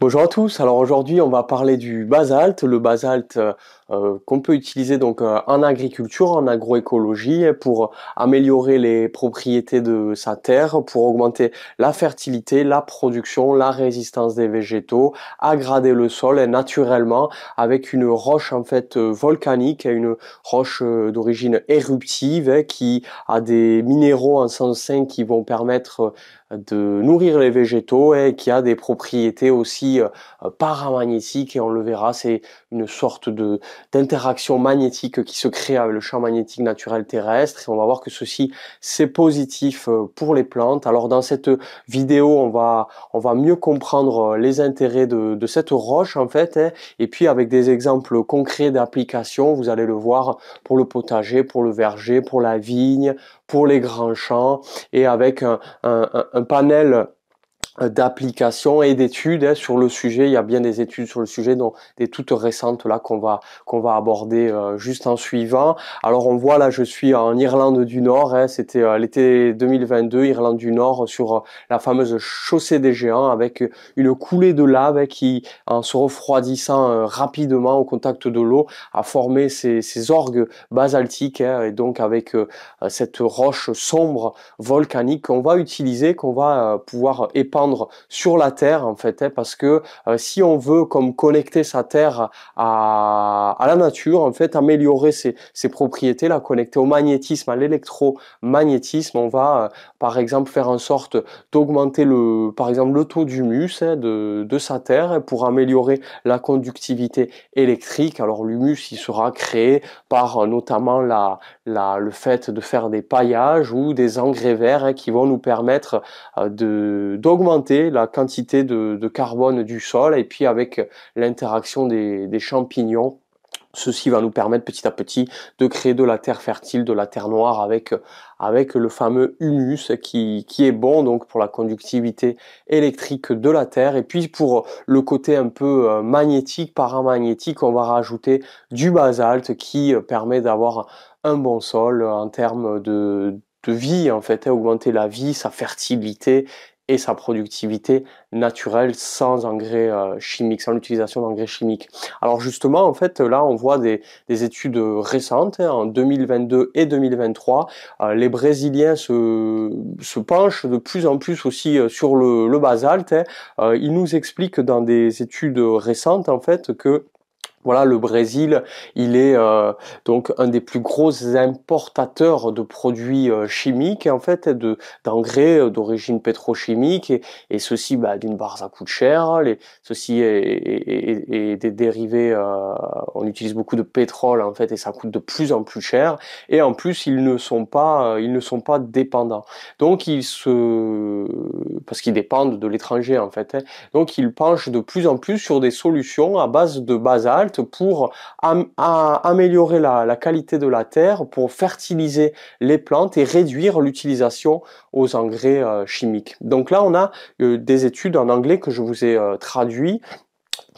Bonjour à tous. Alors aujourd'hui, on va parler du basalte, le basalte euh, euh, qu'on peut utiliser donc euh, en agriculture, en agroécologie pour améliorer les propriétés de sa terre, pour augmenter la fertilité, la production, la résistance des végétaux, agrader le sol naturellement avec une roche en fait volcanique, une roche d'origine éruptive qui a des minéraux en sens sein qui vont permettre de nourrir les végétaux et qui a des propriétés aussi euh, paramagnétiques et on le verra, c'est une sorte d'interaction magnétique qui se crée avec le champ magnétique naturel terrestre et on va voir que ceci c'est positif euh, pour les plantes. Alors dans cette vidéo, on va on va mieux comprendre euh, les intérêts de, cette roche en fait hein. et puis avec des exemples concrets d'applications vous allez le voir pour le potager, pour le verger, pour la vigne, pour les grands champs et avec un, un panel euh, d'applications et d'études hein, sur le sujet. Il y a bien des études sur le sujet, dont des toutes récentes là qu'on va qu'on va aborder euh, juste en suivant. Alors on voit là, je suis en Irlande du Nord. Hein, C'était euh, l'été 2022, Irlande du Nord, sur la fameuse chaussée des géants avec une coulée de lave hein, qui, en se refroidissant rapidement au contact de l'eau, a formé ces, ces orgues basaltiques hein. et donc avec cette roche sombre volcanique qu'on va utiliser, qu'on va pouvoir épandre sur la Terre en fait, hein, parce que euh, si on veut comme connecter sa Terre à, la nature, en fait, améliorer ses, propriétés, la connecter au magnétisme, à l'électromagnétisme, on va euh, par exemple faire en sorte d'augmenter le, par exemple le taux d'humus hein, de, sa Terre hein, pour améliorer la conductivité électrique. Alors l'humus, il sera créé par euh, notamment la, le fait de faire des paillages ou des engrais verts qui vont nous permettre de d'augmenter la quantité de, carbone du sol et puis avec l'interaction des, champignons Ceci va nous permettre petit à petit de créer de la terre fertile, de la terre noire avec, avec le fameux humus qui, est bon donc pour la conductivité électrique de la terre. Et puis pour le côté un peu euh, magnétique, paramagnétique, on va rajouter du basalte qui permet d'avoir un bon sol en termes de, de vie en fait, hein, augmenter la vie, sa fertilité et sa productivité naturelle sans engrais euh, chimiques, sans l'utilisation d'engrais chimiques. Alors justement, en fait, là, on voit des, des études récentes, hein, en 2022 et 2023, euh, les Brésiliens se, se, penchent de plus en plus aussi euh, sur le, le basalte. Hein. ils nous expliquent dans des études récentes, en fait, que voilà, le Brésil, il est euh, donc un des plus gros importateurs de produits euh, chimiques, en fait, de d'engrais euh, d'origine pétrochimique, et, ceci bah, d'une barre ça coûte cher, les, ceci est, des dérivés, on utilise beaucoup de pétrole en fait, et ça coûte de plus en plus cher, et en plus ils ne sont pas, ils ne sont pas dépendants, donc ils se, parce qu'ils dépendent de l'étranger en fait, hein. donc ils penchent de plus en plus sur des solutions à base de basal pour améliorer la, la, qualité de la terre, pour fertiliser les plantes et réduire l'utilisation aux engrais euh, chimiques. Donc là, on a euh, des études en anglais que je vous ai euh, traduit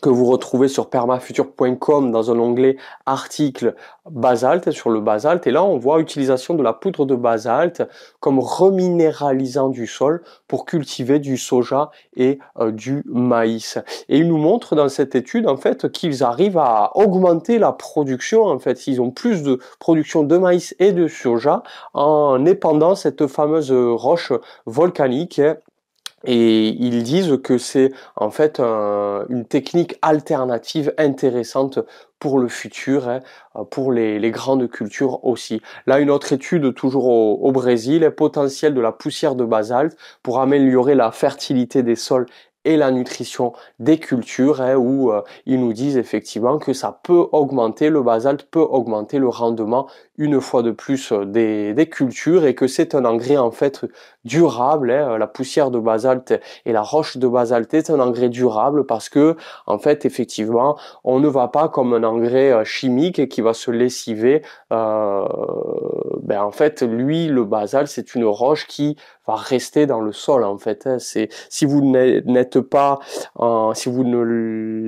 que vous retrouvez sur permafuture.com dans un onglet article basalte sur le basalte et là on voit utilisation de la poudre de basalte comme reminéralisant du sol pour cultiver du soja et euh, du maïs et ils nous montrent dans cette étude en fait qu'ils arrivent à augmenter la production en fait ils ont plus de production de maïs et de soja en épandant cette fameuse roche volcanique et ils disent que c'est en fait une technique alternative intéressante pour le futur, hein, pour les, grandes cultures aussi. Là, une autre étude toujours au, Brésil, Brésil, potentiel de la poussière de basalte pour améliorer la fertilité des sols et la nutrition des cultures, hein, où euh, ils nous disent effectivement que ça peut augmenter, le basalte peut augmenter le rendement une fois de plus euh, des cultures et que c'est un engrais en fait durable. Hein, la poussière de basalte et la roche de basalte est un engrais durable parce que, en fait, effectivement, on ne va pas comme un engrais euh, chimique qui va se lessiver. Euh, ben, en fait, lui, le basalte, c'est une roche qui va rester dans le sol. En fait, hein. c'est si vous n'êtes pas, si vous ne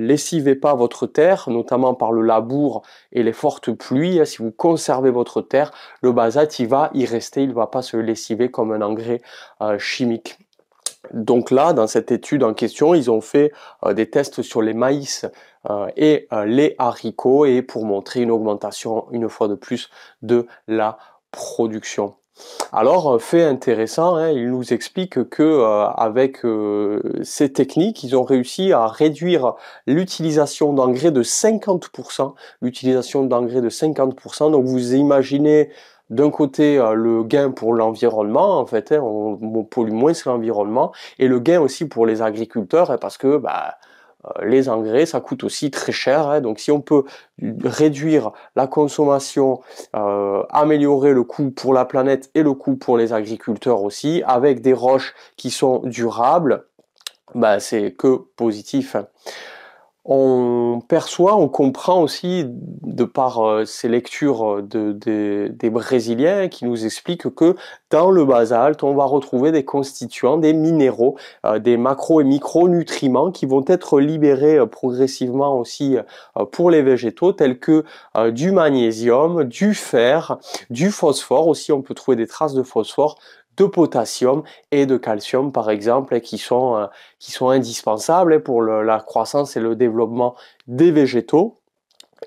lessivez pas votre terre, notamment par le labour et les fortes pluies, hein, si vous conservez votre terre, le basalte, il va y rester, il va pas se lessiver comme un engrais euh, chimiques. Donc là, dans cette étude en question, ils ont fait euh, des tests sur les maïs euh, et les haricots et pour montrer une augmentation une fois de plus de la production. Alors, fait intéressant, hein, il ils nous expliquent que avec ces techniques, ils ont réussi à réduire l'utilisation d'engrais de 50%, l'utilisation d'engrais de 50%. Donc vous imaginez d'un côté euh, le gain pour l'environnement en fait, hein, on, pollue moins sur l'environnement, et le gain aussi pour les agriculteurs hein, parce que bah, euh, les engrais, ça coûte aussi très cher. Hein. Donc si on peut réduire la consommation, euh, améliorer le coût pour la planète et le coût pour les agriculteurs aussi, avec des roches qui sont durables, bah, c'est que positif on perçoit, on comprend aussi, de par euh, ces lectures euh, des Brésiliens, qui nous expliquent que dans le basalte, on va retrouver des constituants, des minéraux, euh, des macro- et micronutriments qui vont être libérés progressivement aussi pour les végétaux, tels que du magnésium, du fer, du phosphore. Aussi, on peut trouver des traces de phosphore, de potassium et de calcium par exemple qui sont, euh, qui sont indispensables pour la croissance et le développement des végétaux.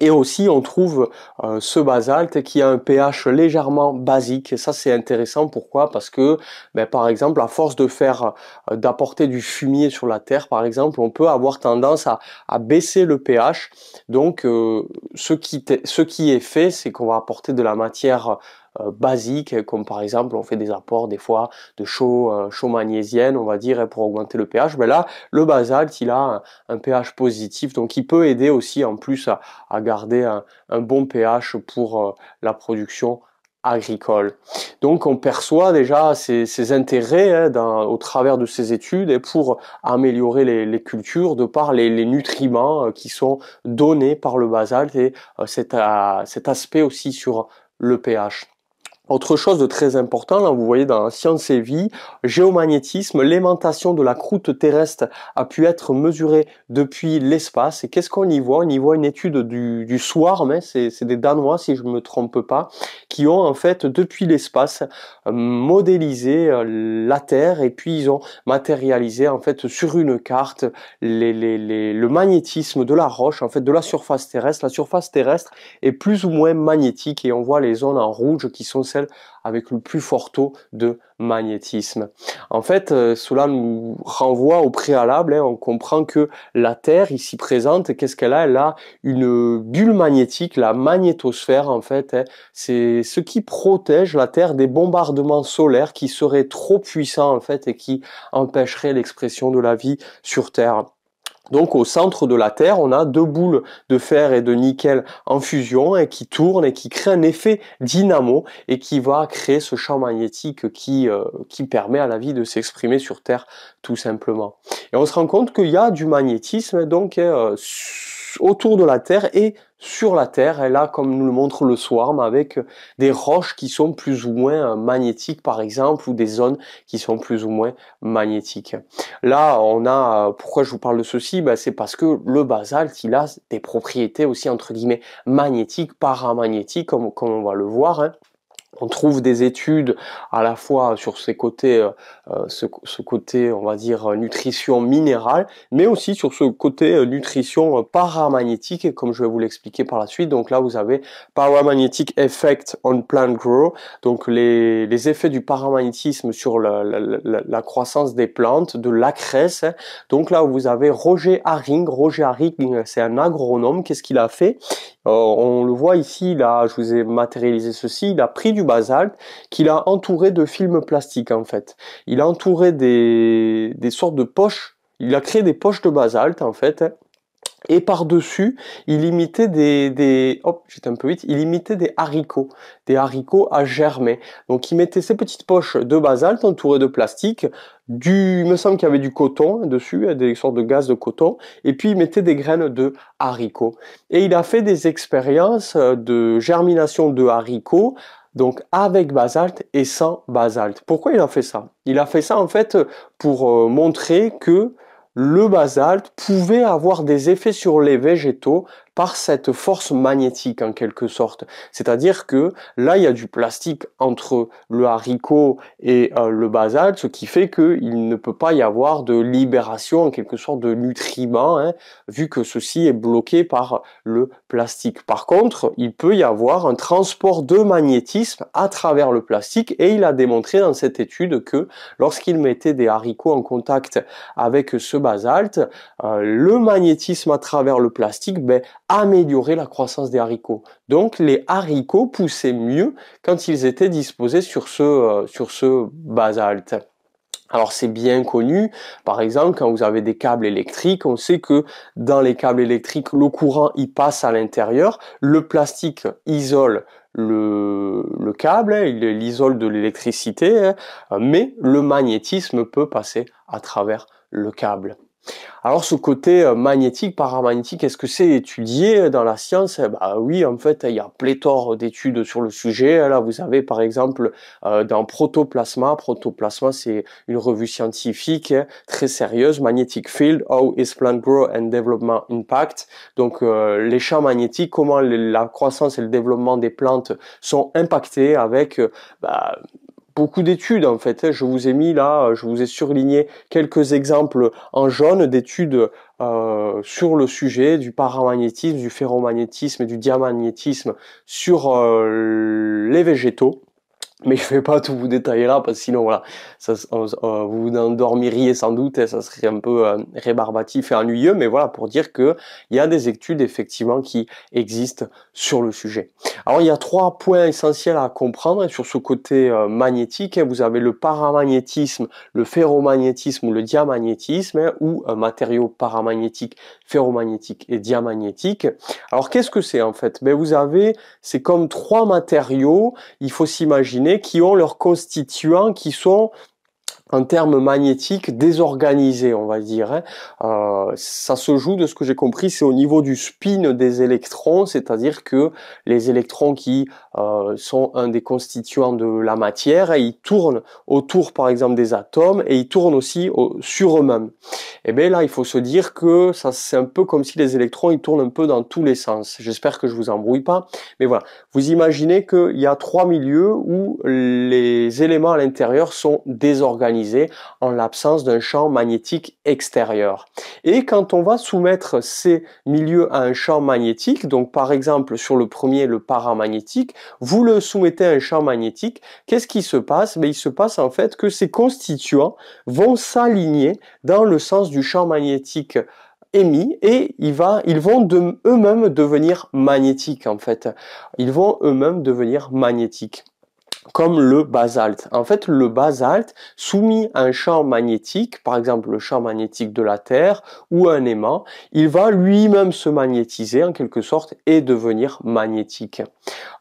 Et aussi, on trouve euh, ce basalte qui a un pH légèrement basique. Et ça, c'est intéressant. Pourquoi Parce que, ben, par exemple, à force de faire, euh, d'apporter du fumier sur la terre, par exemple, on peut avoir tendance à, à baisser le pH. Donc, ce, qui ce qui est fait, c'est qu'on va apporter de la matière euh, basique comme par exemple on fait des apports des fois de chaux, euh, chaux magnésienne, on va dire, pour augmenter le pH. Mais là, le basalte, il a un, pH positif, donc il peut aider aussi en plus à, garder un, bon pH pour euh, la production agricole. Donc on perçoit déjà ces, intérêts hein, au travers de ces études pour améliorer les, cultures de par les, nutriments qui sont donnés par le basalte et cet aspect aussi sur le pH. Autre chose de très important, là vous voyez dans Science et Vie, géomagnétisme, l'aimantation de la croûte terrestre a pu être mesurée depuis l'espace. Et qu'est-ce qu'on y voit On y voit une étude du, du soir, hein, mais c'est des Danois si je me trompe pas, qui ont en fait depuis l'espace euh, modélisé euh, la Terre et puis ils ont matérialisé en fait sur une carte les, le magnétisme de la roche, en fait de la surface terrestre. La surface terrestre est plus ou moins magnétique et on voit les zones en rouge qui sont celles avec le plus fort taux de magnétisme. En fait, euh, cela nous renvoie au préalable. Hein. on comprend que la Terre, ici présente, qu'est-ce qu'elle a Elle a une bulle magnétique, la magnétosphère, en fait. Hein. C'est ce qui protège la Terre des bombardements solaires qui seraient trop puissants, en fait, et qui empêcheraient l'expression de la vie sur Terre. Donc au centre de la Terre, on a deux boules de fer et de nickel en fusion et qui tournent et qui créent un effet dynamo et qui va créer ce champ magnétique qui, euh, qui permet à la vie de s'exprimer sur Terre tout simplement. Et on se rend compte qu'il y a du magnétisme donc euh, autour de la Terre et sur la Terre. Elle a, comme nous le montre le swarm, avec des roches qui sont plus ou moins euh, magnétiques, par exemple, ou des zones qui sont plus ou moins magnétiques. Là, on a, euh, pourquoi je vous parle de ceci? Ben, c'est parce que le basalte, il a des propriétés aussi, entre guillemets, magnétiques, paramagnétiques, comme, comme on va le voir. Hein. On trouve des études à la fois sur ces côtés, euh, euh, ce, côté, on va dire, euh, nutrition minérale, mais aussi sur ce côté nutrition paramagnétique, comme je vais vous l'expliquer par la suite. Donc là, vous avez Paramagnetic Effect on Plant Grow, donc les, effets du paramagnétisme sur la, croissance des plantes, de la Hein. Donc là, vous avez Roger Haring. Roger Haring, c'est un agronome. Qu'est-ce qu'il a fait On le voit ici, là, je vous ai matérialisé ceci. Il a pris du basalte qu'il a entouré de films plastiques en fait. Il a entouré des, sortes de poches, il a créé des poches de basalte en fait. Et par-dessus, il imitait des, des hop, j'étais un peu vite, il imitait des haricots, des haricots à germer. Donc il mettait ces petites poches de basalte entourées de plastique, du, me semble qu'il y avait du coton dessus, des sortes de gaz de coton, et puis il mettait des graines de haricots. Et il a fait des expériences de germination de haricots donc avec basalte et sans basalte. Pourquoi il a fait ça Il a fait ça en fait pour euh, montrer que le basalte pouvait avoir des effets sur les végétaux par cette force magnétique en quelque sorte. C'est-à-dire que là, il y a du plastique entre le haricot et euh, le basalte, ce qui fait il ne peut pas y avoir de libération en quelque sorte de nutriments, hein, vu que ceci est bloqué par le plastique. Par contre, il peut y avoir un transport de magnétisme à travers le plastique, et il a démontré dans cette étude que lorsqu'il mettait des haricots en contact avec ce basalte, euh, le magnétisme à travers le plastique ben, améliorer la croissance des haricots. Donc les haricots poussaient mieux quand ils étaient disposés sur ce, euh, sur ce basalte. Alors c'est bien connu, par exemple quand vous avez des câbles électriques, on sait que dans les câbles électriques, le courant y passe à l'intérieur, le plastique isole le, le câble, il l'isole de l'électricité, hein. mais le magnétisme peut passer à travers le câble. Alors ce côté euh, magnétique, paramagnétique, est-ce que c'est étudié dans la science Bah oui, en fait, il y a pléthore d'études sur le sujet. Là, vous avez par exemple euh, dans Protoplasma, Protoplasma, c'est une revue scientifique hein, très sérieuse, Magnetic Field, How is Plant Growth and Development Impact. Donc euh, les champs magnétiques, comment la croissance et le développement des plantes sont impactés avec bah, beaucoup d'études en fait. Hein. Je vous ai mis là, euh, je vous ai surligné quelques exemples en jaune d'études euh, sur le sujet du paramagnétisme, du ferromagnétisme et du diamagnétisme sur euh, les végétaux mais je vais pas tout vous détailler là parce que sinon voilà euh, vous vous endormiriez sans doute et ça serait un peu euh, rébarbatif et ennuyeux mais voilà pour dire que il y a des études effectivement qui existent sur le sujet alors il y a trois points essentiels à comprendre sur ce côté euh, magnétique vous avez le paramagnétisme le ferromagnétisme ou le diamagnétisme ou un matériau paramagnétique ferromagnétique et diamagnétique alors qu'est-ce que c'est en fait ben vous avez c'est comme trois matériaux il faut s'imaginer qui ont leurs constituants qui sont en termes magnétiques, désorganisés on va dire. Hein. Euh, ça se joue, de ce que j'ai compris, c'est au niveau du spin des électrons, c'est-à-dire que les électrons qui euh, sont un des constituants de la matière, et ils tournent autour, par exemple, des atomes, et ils tournent aussi sur eux-mêmes. Et eh bien là, il faut se dire que ça, c'est un peu comme si les électrons, ils tournent un peu dans tous les sens. J'espère que je vous embrouille pas, mais voilà. Vous imaginez qu'il y a trois milieux où les éléments à l'intérieur sont désorganisés en l'absence d'un champ magnétique extérieur. Et quand on va soumettre ces milieux à un champ magnétique, donc par exemple sur le premier le paramagnétique, vous le soumettez à un champ magnétique, qu'est-ce qui se passe ben, Il se passe en fait que ces constituants vont s'aligner dans le sens du champ magnétique émis et ils vont eux-mêmes devenir magnétiques en fait. Ils vont eux-mêmes devenir magnétiques comme le basalte. En fait, le basalte, soumis à un champ magnétique, par exemple le champ magnétique de la Terre ou un aimant, il va lui-même se magnétiser en quelque sorte et devenir magnétique.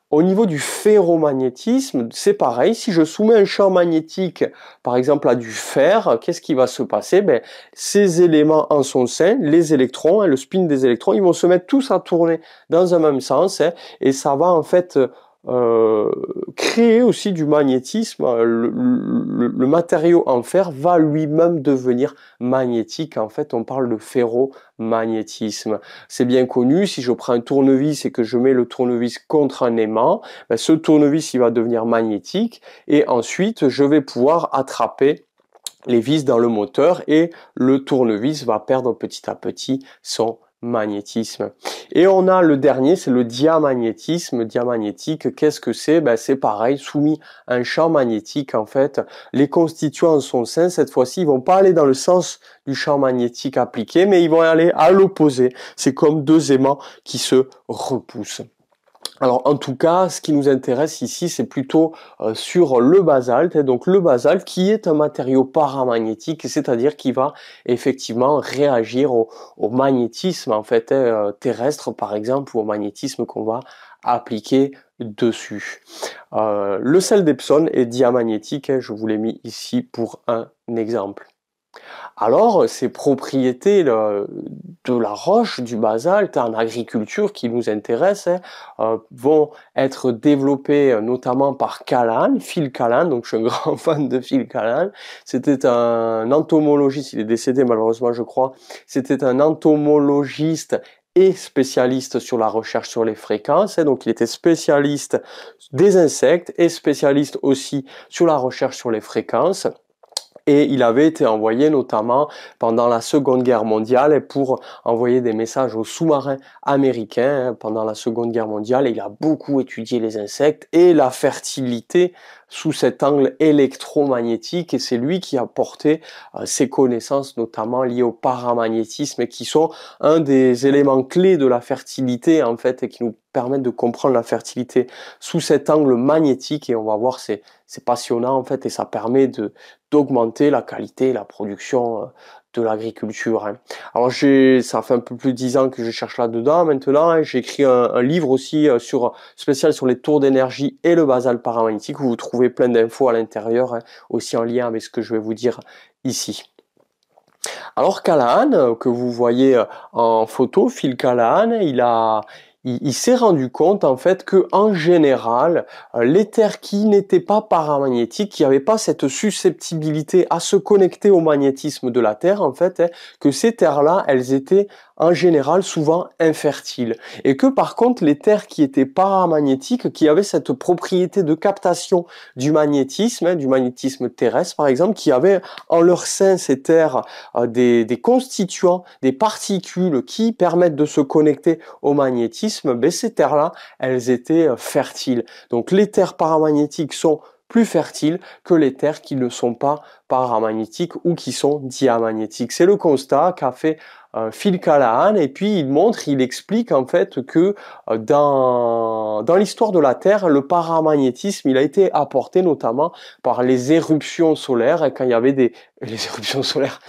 Au niveau du ferromagnétisme, c'est pareil. Si je soumets un champ magnétique, par exemple, à du fer, qu'est-ce qui va se passer ben, Ces éléments en son sein, les électrons, et hein, le spin des électrons, ils vont se mettre tous à tourner dans un même sens hein, et ça va en fait euh, créer aussi du magnétisme. Euh, le, matériau en fer va lui-même devenir magnétique. En fait, on parle de ferromagnétisme. C'est bien connu. Si je prends un tournevis et que je mets le tournevis contre un aimant, ben, ce tournevis il va devenir magnétique et ensuite je vais pouvoir attraper les vis dans le moteur et le tournevis va perdre petit à petit son magnétisme. Et on a le dernier, c'est le diamagnétisme, diamagnétique. Qu'est-ce que c'est ben, C'est pareil, soumis à un champ magnétique, en fait. Les constituants sont sains, cette fois-ci, ils vont pas aller dans le sens du champ magnétique appliqué, mais ils vont aller à l'opposé. C'est comme deux aimants qui se repoussent. Alors en tout cas, ce qui nous intéresse ici, c'est plutôt euh, sur le basalte. Donc le basalte qui est un matériau paramagnétique, c'est-à-dire qui va effectivement réagir au, magnétisme en fait hein, euh, terrestre par exemple ou au magnétisme qu'on va appliquer dessus. Euh, le sel d'Epson est diamagnétique, hein, je vous l'ai mis ici pour un exemple. Alors, euh, ces propriétés euh, de la roche, du basalte en agriculture qui nous intéresse, hein, euh, vont être développées notamment par Calan, Phil Calan, donc je suis un grand fan de Phil Calan, C'était un entomologiste, il est décédé malheureusement je crois, c'était un entomologiste et spécialiste sur la recherche sur les fréquences. Hein, donc il était spécialiste des insectes et spécialiste aussi sur la recherche sur les fréquences et il avait été envoyé notamment pendant la Seconde Guerre mondiale pour envoyer des messages aux sous-marins américains hein, pendant la Seconde Guerre mondiale. Il a beaucoup étudié les insectes et la fertilité sous cet angle électromagnétique et c'est lui qui a porté euh, ses connaissances notamment liées au paramagnétisme qui sont un des éléments clés de la fertilité en fait et qui nous permettent de comprendre la fertilité sous cet angle magnétique et on va voir c'est passionnant en fait et ça permet de, d'augmenter la qualité et la production euh, de l'agriculture. Hein. Alors j'ai, ça fait un peu plus de dix ans que je cherche là-dedans maintenant. Hein. J'ai écrit un, livre aussi euh, sur spécial sur les tours d'énergie et le basal paramagnétique vous trouvez plein d'infos à l'intérieur, hein, aussi en lien avec ce que je vais vous dire ici. Alors Callahan, euh, que vous voyez en photo, Phil Callahan, il a, il, s'est rendu compte en fait que en général, euh, les terres qui n'étaient pas paramagnétiques, qui n'avaient pas cette susceptibilité à se connecter au magnétisme de la Terre, en fait, hein, que ces terres-là, elles étaient en général souvent infertiles. Et que par contre, les terres qui étaient paramagnétiques, qui avaient cette propriété de captation du magnétisme, hein, du magnétisme terrestre par exemple, qui avaient en leur sein ces terres euh, des constituants, des particules qui permettent de se connecter au magnétisme, mais ces terres-là, elles étaient euh, fertiles. Donc les terres paramagnétiques sont plus fertiles que les terres qui ne sont pas paramagnétiques ou qui sont diamagnétiques. C'est le constat qu'a fait euh, Phil Callahan et puis il montre, il explique en fait que euh, dans, dans l'histoire de la Terre, le paramagnétisme, il a été apporté notamment par les éruptions solaires et quand il y avait des les éruptions solaires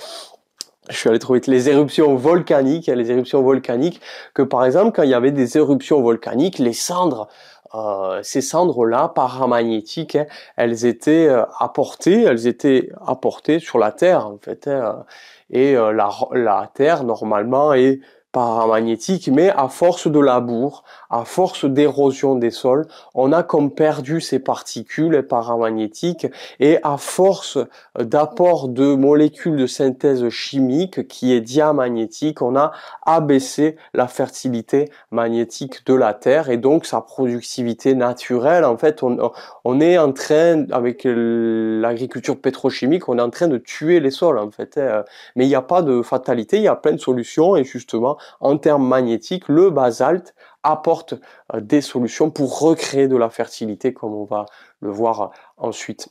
je suis allé trouver les éruptions volcaniques, les éruptions volcaniques, que par exemple, quand il y avait des éruptions volcaniques, les cendres, euh, ces cendres-là, paramagnétiques, hein, elles étaient euh, apportées, elles étaient apportées sur la Terre, en fait. Hein. et euh, la, la Terre, normalement, est paramagnétique, mais à force de labour, à force d'érosion des sols, on a comme perdu ces particules paramagnétiques et à force d'apport de molécules de synthèse chimique qui est diamagnétique, on a abaissé la fertilité magnétique de la Terre et donc sa productivité naturelle. En fait, on, est en train, avec l'agriculture pétrochimique, on est en train de tuer les sols en fait. Hein. Mais il n'y a pas de fatalité, il y a plein de solutions et justement, en termes magnétiques, le basalte apporte euh, des solutions pour recréer de la fertilité comme on va le voir euh, ensuite.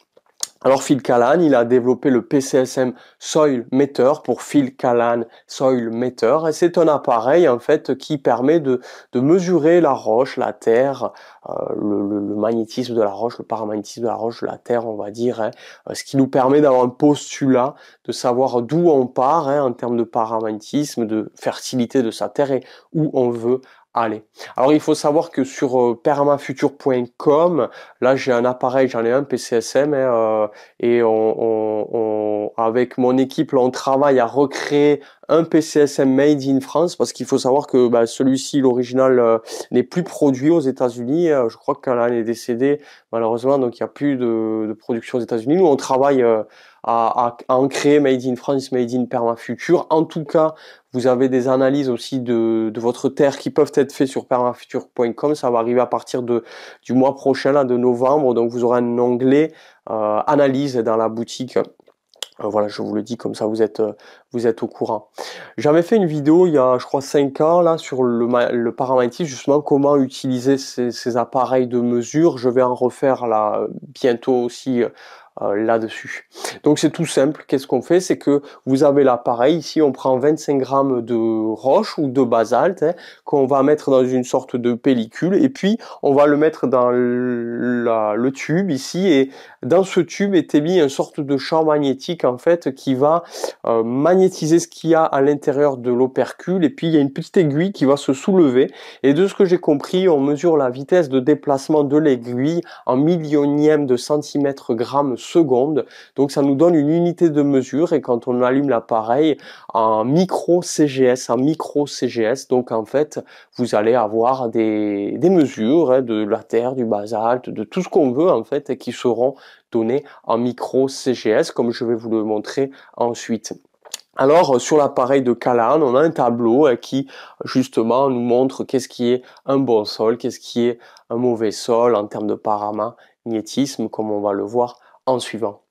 Alors Phil Kalan, il a développé le PCSM Soil Meter pour Phil Kalan Soil Meter. Et c'est un appareil en fait qui permet de, de mesurer la roche, la terre, euh, le, magnétisme de la roche, le paramagnétisme de la roche, la terre on va dire. Hein. ce qui nous permet d'avoir un postulat, de savoir d'où on part hein, en termes de paramagnétisme, de fertilité de sa terre et où on veut Allez. Alors il faut savoir que sur euh, permafuture.com, là j'ai un appareil, j'en ai un PCSM, hein, euh, et avec mon équipe, on travaille à recréer un PCSM made in France, parce qu'il faut savoir que bah, celui-ci, l'original, euh, n'est plus produit aux États-Unis. Euh, je crois qu'elle est décédé, malheureusement, donc il n'y a plus de, production aux États-Unis. Nous, on travaille euh, à, à, en créer Made in France, Made in Permafuture. En tout cas, vous avez des analyses aussi de, votre terre qui peuvent être faites sur permafuture.com. Ça va arriver à partir de, du mois prochain, là, de novembre. Donc, vous aurez un onglet analyse dans la boutique euh, voilà, je vous le dis comme ça, vous êtes, euh, vous êtes au courant. J'avais fait une vidéo il y a, je crois, 5 ans là sur le, le justement comment utiliser ces, ces, appareils de mesure. Je vais en refaire là euh, bientôt aussi euh, là-dessus. Donc c'est tout simple. Qu'est-ce qu'on fait C'est que vous avez l'appareil. Ici, on prend 25 grammes de roche ou de basalte hein, qu'on va mettre dans une sorte de pellicule et puis on va le mettre dans le tube ici et dans ce tube est émis une sorte de champ magnétique en fait qui va euh, magnétiser ce qu'il y a à l'intérieur de l'opercule et puis il y a une petite aiguille qui va se soulever et de ce que j'ai compris, on mesure la vitesse de déplacement de l'aiguille en millionième de centimètre gramme secondes. Donc ça nous donne une unité de mesure et quand on allume l'appareil en micro CGS, en micro CGS, donc en fait vous allez avoir des, mesures hein, de la Terre, du basalte, de tout ce qu'on veut en fait qui seront données en micro CGS comme je vais vous le montrer ensuite. Alors sur l'appareil de Calan, on a un tableau hein, qui justement nous montre qu'est-ce qui est un bon sol, qu'est-ce qui est un mauvais sol en termes de paramagnétisme, comme on va le voir en suivant.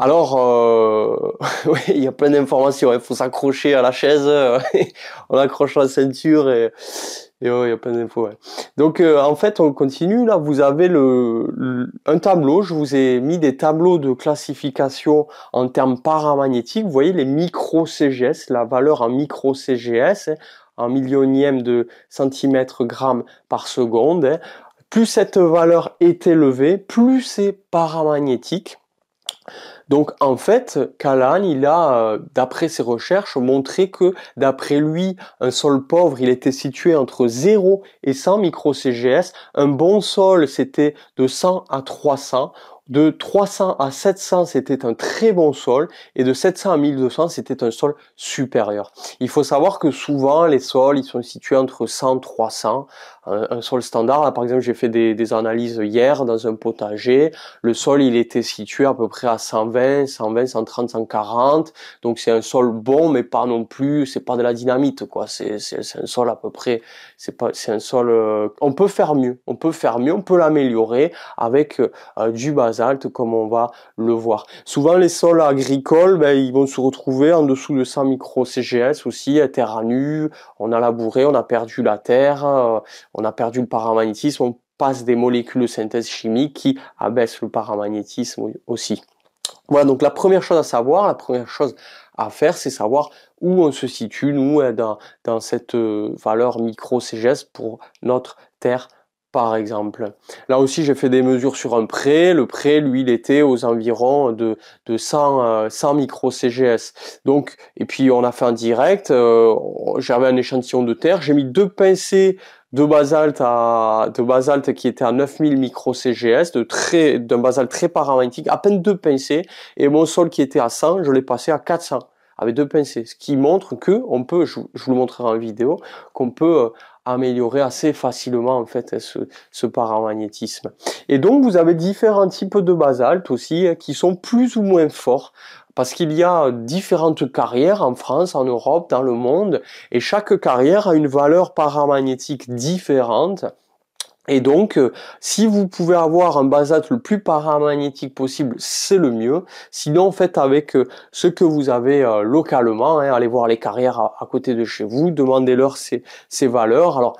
Alors, euh, oui, il y a plein d'informations. Il hein. faut s'accrocher à la chaise, euh, on accroche la ceinture et, et il y a plein d'infos. Donc, euh, en fait, on continue. Là, vous avez le, un tableau. Je vous ai mis des tableaux de classification en termes paramagnétiques. Vous voyez les micro CGS, la valeur en micro CGS. Hein, en millionième de centimètre gramme par seconde. Hein. Plus cette valeur est élevée, plus c'est paramagnétique. Donc en fait, Callahan, il a, euh, d'après ses recherches, montré que, d'après lui, un sol pauvre, il était situé entre 0 et 100 micro-CGS. Un bon sol, c'était de 100 à 300. De 300 à 700, c'était un très bon sol, et de 700 à 1200, c'était un sol supérieur. Il faut savoir que souvent, les sols, ils sont situés entre 100 et 300. Euh, un, sol standard. Là, par exemple, j'ai fait des, analyses hier dans un potager. Le sol, il était situé à peu près à 120, 120, 130, 140. Donc c'est un sol bon, mais pas non plus. C'est pas de la dynamite, quoi. C'est, un sol à peu près. C'est pas, c'est un sol. Euh, on peut faire mieux. On peut faire mieux. On peut l'améliorer avec euh, du basalte, comme on va le voir. Souvent, les sols agricoles, ben, ils vont se retrouver en dessous de 100 micro CGS aussi, terre à nu. On a labouré, on a perdu la terre on a perdu le paramagnétisme, on passe des molécules de synthèse chimique qui abaissent le paramagnétisme aussi. Voilà, donc la première chose à savoir, la première chose à faire, c'est savoir où on se situe, nous, dans, dans cette euh, valeur micro-CGS pour notre Terre par exemple. Là aussi, j'ai fait des mesures sur un pré. Le pré, lui, il était aux environs de, 100, micro CGS. Donc, et puis on a fait en direct. Euh, j'avais un échantillon de terre. J'ai mis deux pincées de basalte de basalte qui était à 9000 micro CGS de très d'un basalte très paramagnétique à peine deux pincées et mon sol qui était à 100 je l'ai passé à 400 avec deux pincées ce qui montre que on peut je, vous le montrerai en vidéo qu'on peut euh, améliorer assez facilement en fait ce, ce paramagnétisme et donc vous avez différents types de basalte aussi euh, qui sont plus ou moins forts parce qu'il y a différentes carrières en France, en Europe, dans le monde, et chaque carrière a une valeur paramagnétique différente. Et donc, euh, si vous pouvez avoir un basalte le plus paramagnétique possible, c'est le mieux. Sinon, faites avec euh, ce que vous avez euh, localement. Hein. Allez voir les carrières à, côté de chez vous, demandez-leur ces, valeurs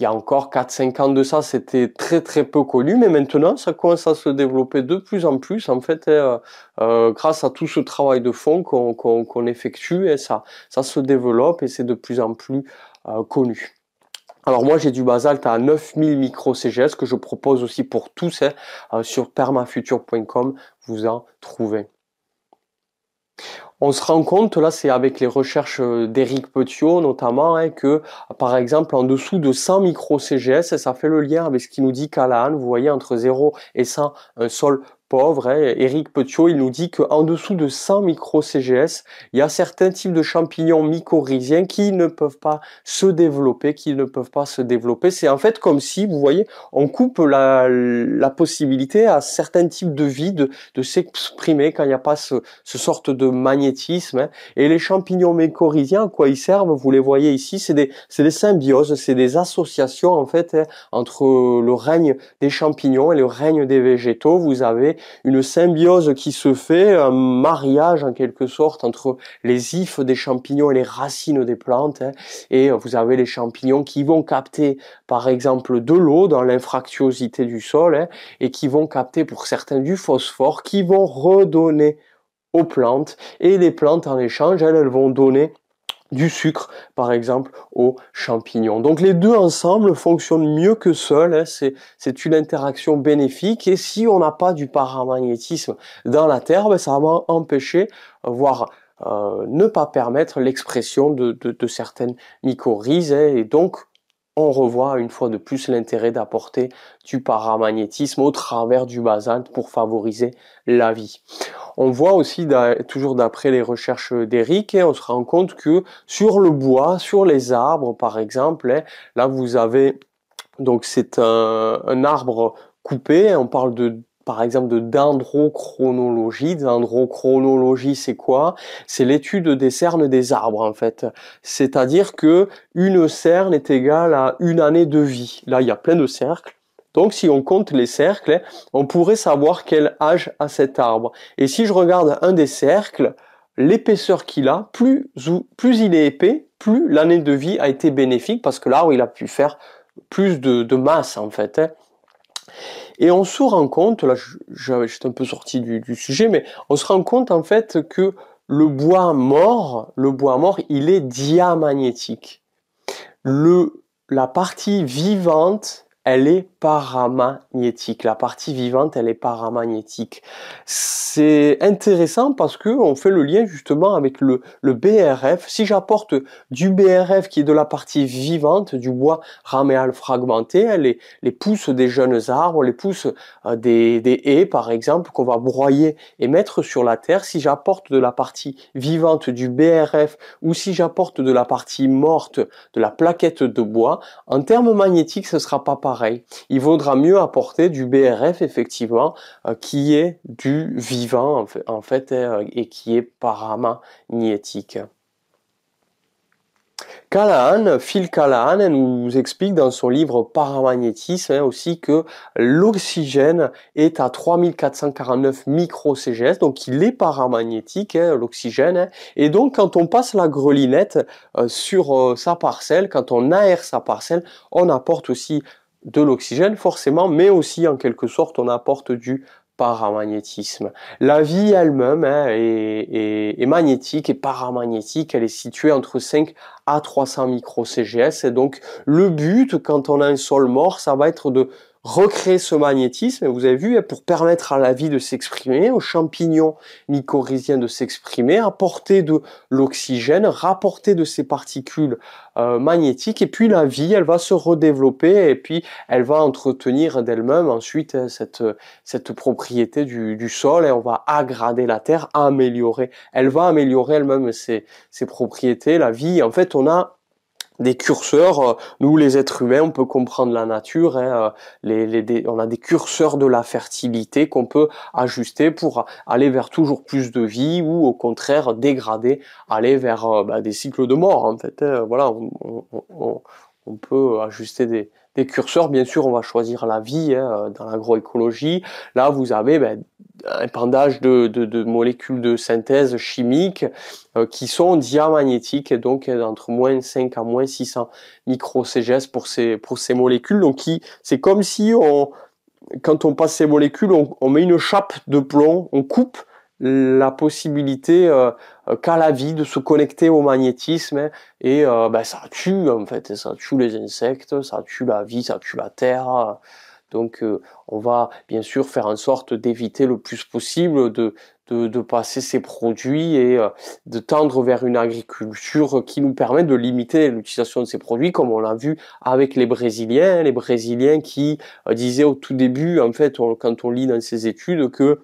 il y a encore 4-5 ans de ça, c'était très très peu connu, mais maintenant ça commence à se développer de plus en plus, en fait, euh, euh, grâce à tout ce travail de fond qu'on effectue, et ça, ça se développe et c'est de plus en plus euh, connu. Alors moi j'ai du basalte à 9000 micro CGS que je propose aussi pour tous hein, sur permafuture.com, vous en trouvez. On se rend compte, là c'est avec les recherches euh, d'Éric Petiot notamment, hein, que par exemple en dessous de 100 micro CGS, ça fait le lien avec ce qui nous dit Callahan, vous voyez entre 0 et 100, un sol pauvre. Eric hein. Petiot, il nous dit qu'en dessous de 100 micro CGS, il y a certains types de champignons mycorhiziens qui ne peuvent pas se développer, qui ne peuvent pas se développer. C'est en fait comme si, vous voyez, on coupe la, possibilité à certains types de vie de, s'exprimer quand il n'y a pas ce, ce, sorte de magnétisme. Hein. Et les champignons mycorhiziens, à quoi ils servent Vous les voyez ici, c'est des, des symbioses, c'est des associations en fait hein, entre le règne des champignons et le règne des végétaux. Vous avez une symbiose qui se fait, un mariage en quelque sorte entre les ifs des champignons et les racines des plantes. Hein. et vous avez les champignons qui vont capter, par exemple, de l'eau dans l'infractuosité du sol hein, et qui vont capter pour certains du phosphore, qui vont redonner aux plantes. Et les plantes, en échange, elles vont donner du sucre, par exemple, aux champignons. Donc les deux ensemble fonctionnent mieux que seuls, hein. c'est une interaction bénéfique, et si on n'a pas du paramagnétisme dans la Terre, ben, ça va empêcher, voire euh, ne pas permettre l'expression de, de, certaines mycorhizes, hein. et donc on revoit une fois de plus l'intérêt d'apporter du paramagnétisme au travers du basalte pour favoriser la vie. On voit aussi, toujours d'après les recherches d'Eric, hein, on se rend compte que sur le bois, sur les arbres par exemple, hein, là vous avez, donc c'est un, un arbre coupé, hein, on parle de par exemple de dendrochronologie. Dendrochronologie, c'est quoi C'est l'étude des cernes des arbres en fait. C'est-à-dire que une cerne est égale à une année de vie. Là, il y a plein de cercles. Donc si on compte les cercles, on pourrait savoir quel âge a cet arbre. Et si je regarde un des cercles, l'épaisseur qu'il a, plus, plus il est épais, plus l'année de vie a été bénéfique parce que l'arbre il a pu faire plus de, de masse en fait. Hein. Et on se rend compte, là j'étais un peu sorti du, du, sujet, mais on se rend compte en fait que le bois mort, le bois mort, il est diamagnétique. Le, la partie vivante elle est paramagnétique. La partie vivante, elle est paramagnétique. C'est intéressant parce que on fait le lien justement avec le, BRF. Si j'apporte du BRF qui est de la partie vivante, du bois raméal fragmenté, hein, les, les pousses des jeunes arbres, les pousses euh, des, des haies par exemple, qu'on va broyer et mettre sur la terre, si j'apporte de la partie vivante du BRF ou si j'apporte de la partie morte de la plaquette de bois, en termes magnétiques, ce sera pas pareil il vaudra mieux apporter du BRF effectivement euh, qui est du vivant en fait, euh, et qui est paramagnétique. Callahan, Phil Callahan nous explique dans son livre Paramagnétisme aussi que l'oxygène est à 3449 micro-CGS, donc il est paramagnétique, hein, l'oxygène. et donc quand on passe la grelinette euh, sur sa parcelle, quand on aère sa parcelle, on apporte aussi de l'oxygène forcément, mais aussi en quelque sorte on apporte du paramagnétisme. La vie elle-même hein, est, magnétique et paramagnétique, elle est située entre 5 à 300 micro CGS et donc le but quand on a un sol mort, ça va être de recréer ce magnétisme, vous avez vu, hein, pour permettre à la vie de s'exprimer, aux champignons mycorhiziens de s'exprimer, apporter de l'oxygène, rapporter de ces particules euh, magnétiques, et puis la vie, elle va se redévelopper, et puis elle va entretenir d'elle-même ensuite euh, cette, euh, cette propriété du, sol, et on va agrader la terre, améliorer. Elle va améliorer elle-même ses, ses propriétés, la vie. En fait, on a des curseurs. Euh, nous, les êtres humains, on peut comprendre la nature. Hein, euh, les, on a des curseurs de la fertilité qu'on peut ajuster pour aller vers toujours plus de vie ou au contraire dégrader, aller vers euh, bah, des cycles de mort. En fait, hein. voilà, on peut ajuster des, des curseurs, bien sûr, on va choisir la vie hein, euh, dans l'agroécologie. Là, vous avez ben, un pendage de, molécules de synthèse chimiques euh, qui sont diamagnétiques, et donc euh, entre moins 5 à moins 600 micro-CGS pour ces, pour molécules. Donc, c'est comme si on, quand on passe ces molécules, on met une chape de plomb, on coupe la possibilité euh, euh, qu'a la vie de se connecter au magnétisme hein, et euh, ben, ça tue en fait, ça tue les insectes, ça tue la vie, ça tue la terre. Donc euh, on va bien sûr faire en sorte d'éviter le plus possible de, de, de passer ces produits et de tendre vers une agriculture qui nous permet de limiter l'utilisation de ces produits, comme on l'a vu avec les Brésiliens, les Brésiliens qui disaient au tout début, en fait, quand on lit dans ces études que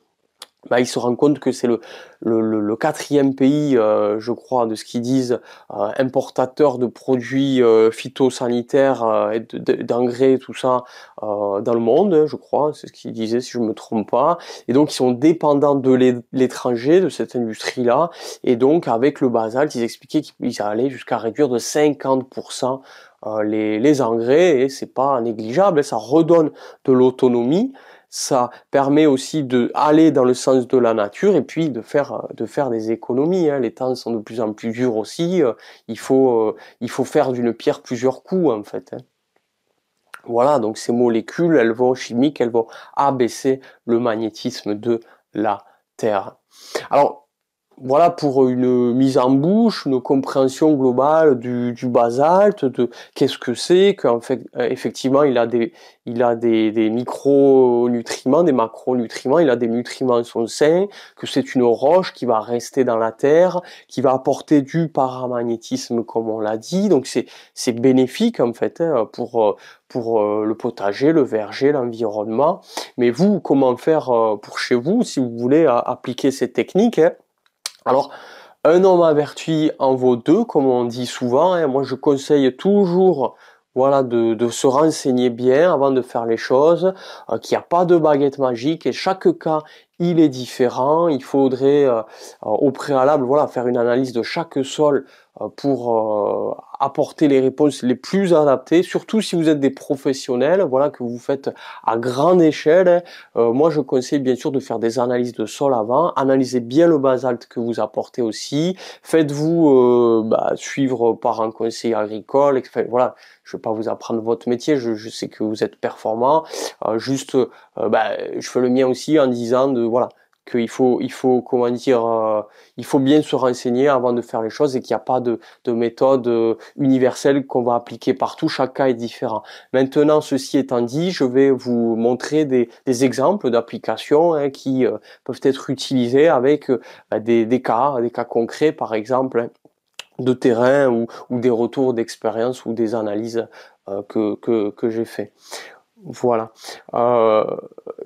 bah, il se rendent compte que c'est le, le, le, quatrième pays, euh, je crois, de ce qu'ils disent, euh, importateur de produits euh, phytosanitaires euh, et d'engrais, et tout ça, dans le monde, je crois, c'est ce qu'ils disaient, si je me trompe pas. Et donc, ils sont dépendants de l'étranger, de cette industrie-là. Et donc, avec le basalte, ils expliquaient qu'ils allaient jusqu'à réduire de 50% les, les engrais, et c'est pas négligeable, ça redonne de l'autonomie ça permet aussi de aller dans le sens de la nature et puis de faire euh, de faire des économies. Hein. Les temps sont de plus en plus durs aussi. Euh. Il faut euh, il faut faire d'une pierre plusieurs coups en fait. Hein. Voilà, donc ces molécules, elles vont chimiques, elles vont abaisser le magnétisme de la Terre. Alors, voilà pour une mise en bouche, une compréhension globale du, du basalte, de qu'est-ce que c'est, qu'en fait euh, effectivement il a des il a des, des micronutriments, des macronutriments, il a des nutriments en son sein, que c'est une roche qui va rester dans la terre, qui va apporter du paramagnétisme comme on l'a dit, donc c'est c'est bénéfique en fait hein, pour euh, pour euh, le potager, le verger, l'environnement. Mais vous, comment faire pour chez vous si vous voulez appliquer cette technique hein alors, un homme averti en vaut deux, comme on dit souvent. et hein. Moi, je conseille toujours voilà, de, se renseigner bien avant de faire les choses, euh, qu'il n'y a pas de baguette magique et chaque cas il est différent. Il faudrait euh, au préalable voilà, faire une analyse de chaque sol euh, pour euh, apporter les réponses les plus adaptées, surtout si vous êtes des professionnels, voilà, que vous faites à grande échelle. moi, je conseille bien sûr de faire des analyses de sol avant, analysez bien le basalte que vous apportez aussi, faites-vous bah, suivre par un conseil agricole, voilà, je vais pas vous apprendre votre métier, je, sais que vous êtes performant, juste, bah, je fais le mien aussi en disant de voilà qu'il faut il faut comment dire euh, il faut bien se renseigner avant de faire les choses et qu'il n'y a pas de, méthode euh, universelle qu'on va appliquer partout chaque cas est différent maintenant ceci étant dit je vais vous montrer des, exemples d'applications hein, qui euh, peuvent être utilisées avec bah, des, cas des cas concrets par exemple hein, de terrain ou, des retours d'expérience ou des analyses que, que j'ai fait voilà. Euh,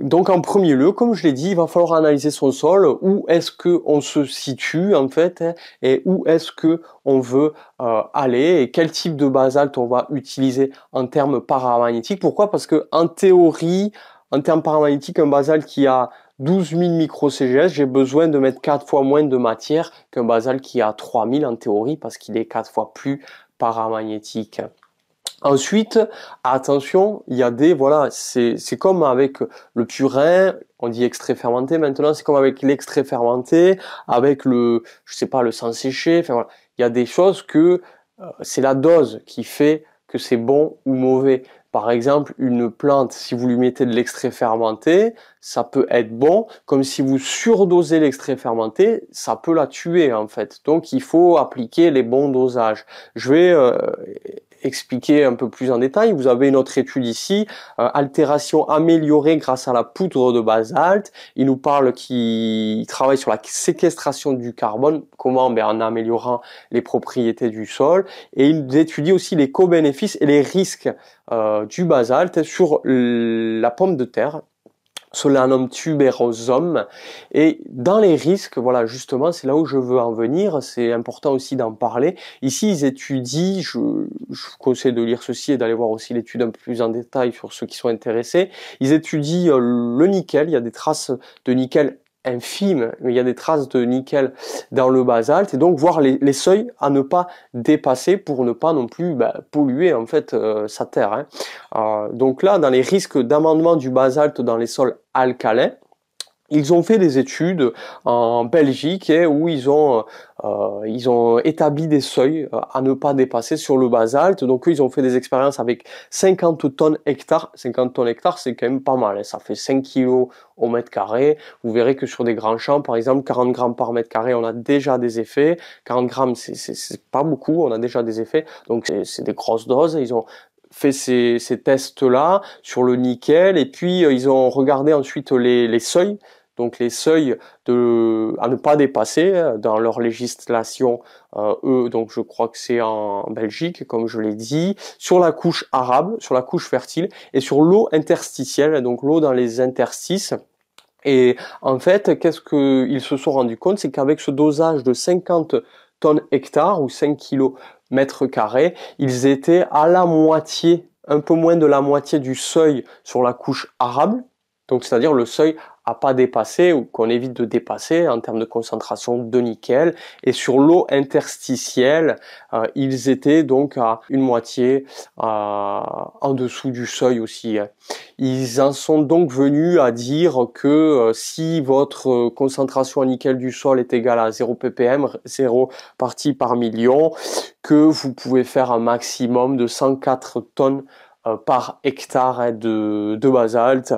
donc en premier lieu, comme je l'ai dit, il va falloir analyser son sol. Où est-ce que on se situe en fait, et où est-ce que on veut euh, aller, et quel type de basalte on va utiliser en termes paramagnétiques. Pourquoi Parce que en théorie, en termes paramagnétiques, un basalte qui a 12 000 micro-CGS, j'ai besoin de mettre 4 fois moins de matière qu'un basalte qui a 3000 en théorie, parce qu'il est 4 fois plus paramagnétique. Ensuite, attention, il y a des voilà, c'est comme avec le purin, on dit extrait fermenté maintenant, c'est comme avec l'extrait fermenté, avec le je sais pas le sang séché, enfin voilà, il y a des choses que euh, c'est la dose qui fait que c'est bon ou mauvais. Par exemple, une plante, si vous lui mettez de l'extrait fermenté, ça peut être bon, comme si vous surdosez l'extrait fermenté, ça peut la tuer en fait. Donc il faut appliquer les bons dosages. Je vais euh, expliquer un peu plus en détail. Vous avez une autre étude ici, euh, altération améliorée grâce à la poudre de basalte. Il nous parle qu'il travaille sur la séquestration du carbone, comment ben, en améliorant les propriétés du sol. Et il étudie aussi les co-bénéfices et les risques euh, du basalte sur la pomme de terre Solanum tuberosum. Et dans les risques, voilà, justement, c'est là où je veux en venir. C'est important aussi d'en parler. Ici, ils étudient, je, je vous conseille de lire ceci et d'aller voir aussi l'étude un peu plus en détail sur ceux qui sont intéressés. Ils étudient euh, le nickel. Il y a des traces de nickel infime, mais il y a des traces de nickel dans le basalte, et donc voir les, seuils à ne pas dépasser pour ne pas non plus bah, polluer en fait euh, sa terre. Hein. Euh, donc là, dans les risques d'amendement du basalte dans les sols alcalins, ils ont fait des études en Belgique hein, où ils ont euh, euh, ils ont établi des seuils euh, à ne pas dépasser sur le basalte. Donc eux, ils ont fait des expériences avec 50 tonnes hectares. 50 tonnes hectares, c'est quand même pas mal. Hein. Ça fait 5 kilos au mètre carré. Vous verrez que sur des grands champs, par exemple, 40 grammes par mètre carré, on a déjà des effets. 40 grammes, c'est pas beaucoup, on a déjà des effets. Donc c'est des grosses doses. Ils ont fait ces, tests-là sur le nickel et puis euh, ils ont regardé ensuite les seuils donc les seuils de, à ne pas dépasser hein, dans leur législation, euh, eux, donc je crois que c'est en Belgique, comme je l'ai dit, sur la couche arable, sur la couche fertile et sur l'eau interstitielle, donc l'eau dans les interstices. Et en fait, qu'est-ce qu'ils se sont rendus compte C'est qu'avec ce dosage de 50 tonnes hectares ou 5 kg mètres carrés, ils étaient à la moitié un peu moins de la moitié du seuil sur la couche arable donc c'est-à-dire le seuil a pas dépassé ou qu'on évite de dépasser en termes de concentration de nickel. Et sur l'eau interstitielle, euh, ils étaient donc à une moitié en dessous du seuil aussi. Ils en sont donc venus à dire que euh, si votre concentration en nickel du sol est égale à 0 ppm, 0 partie par million, que vous pouvez faire un maximum de 104 tonnes euh, par hectare de, de basalte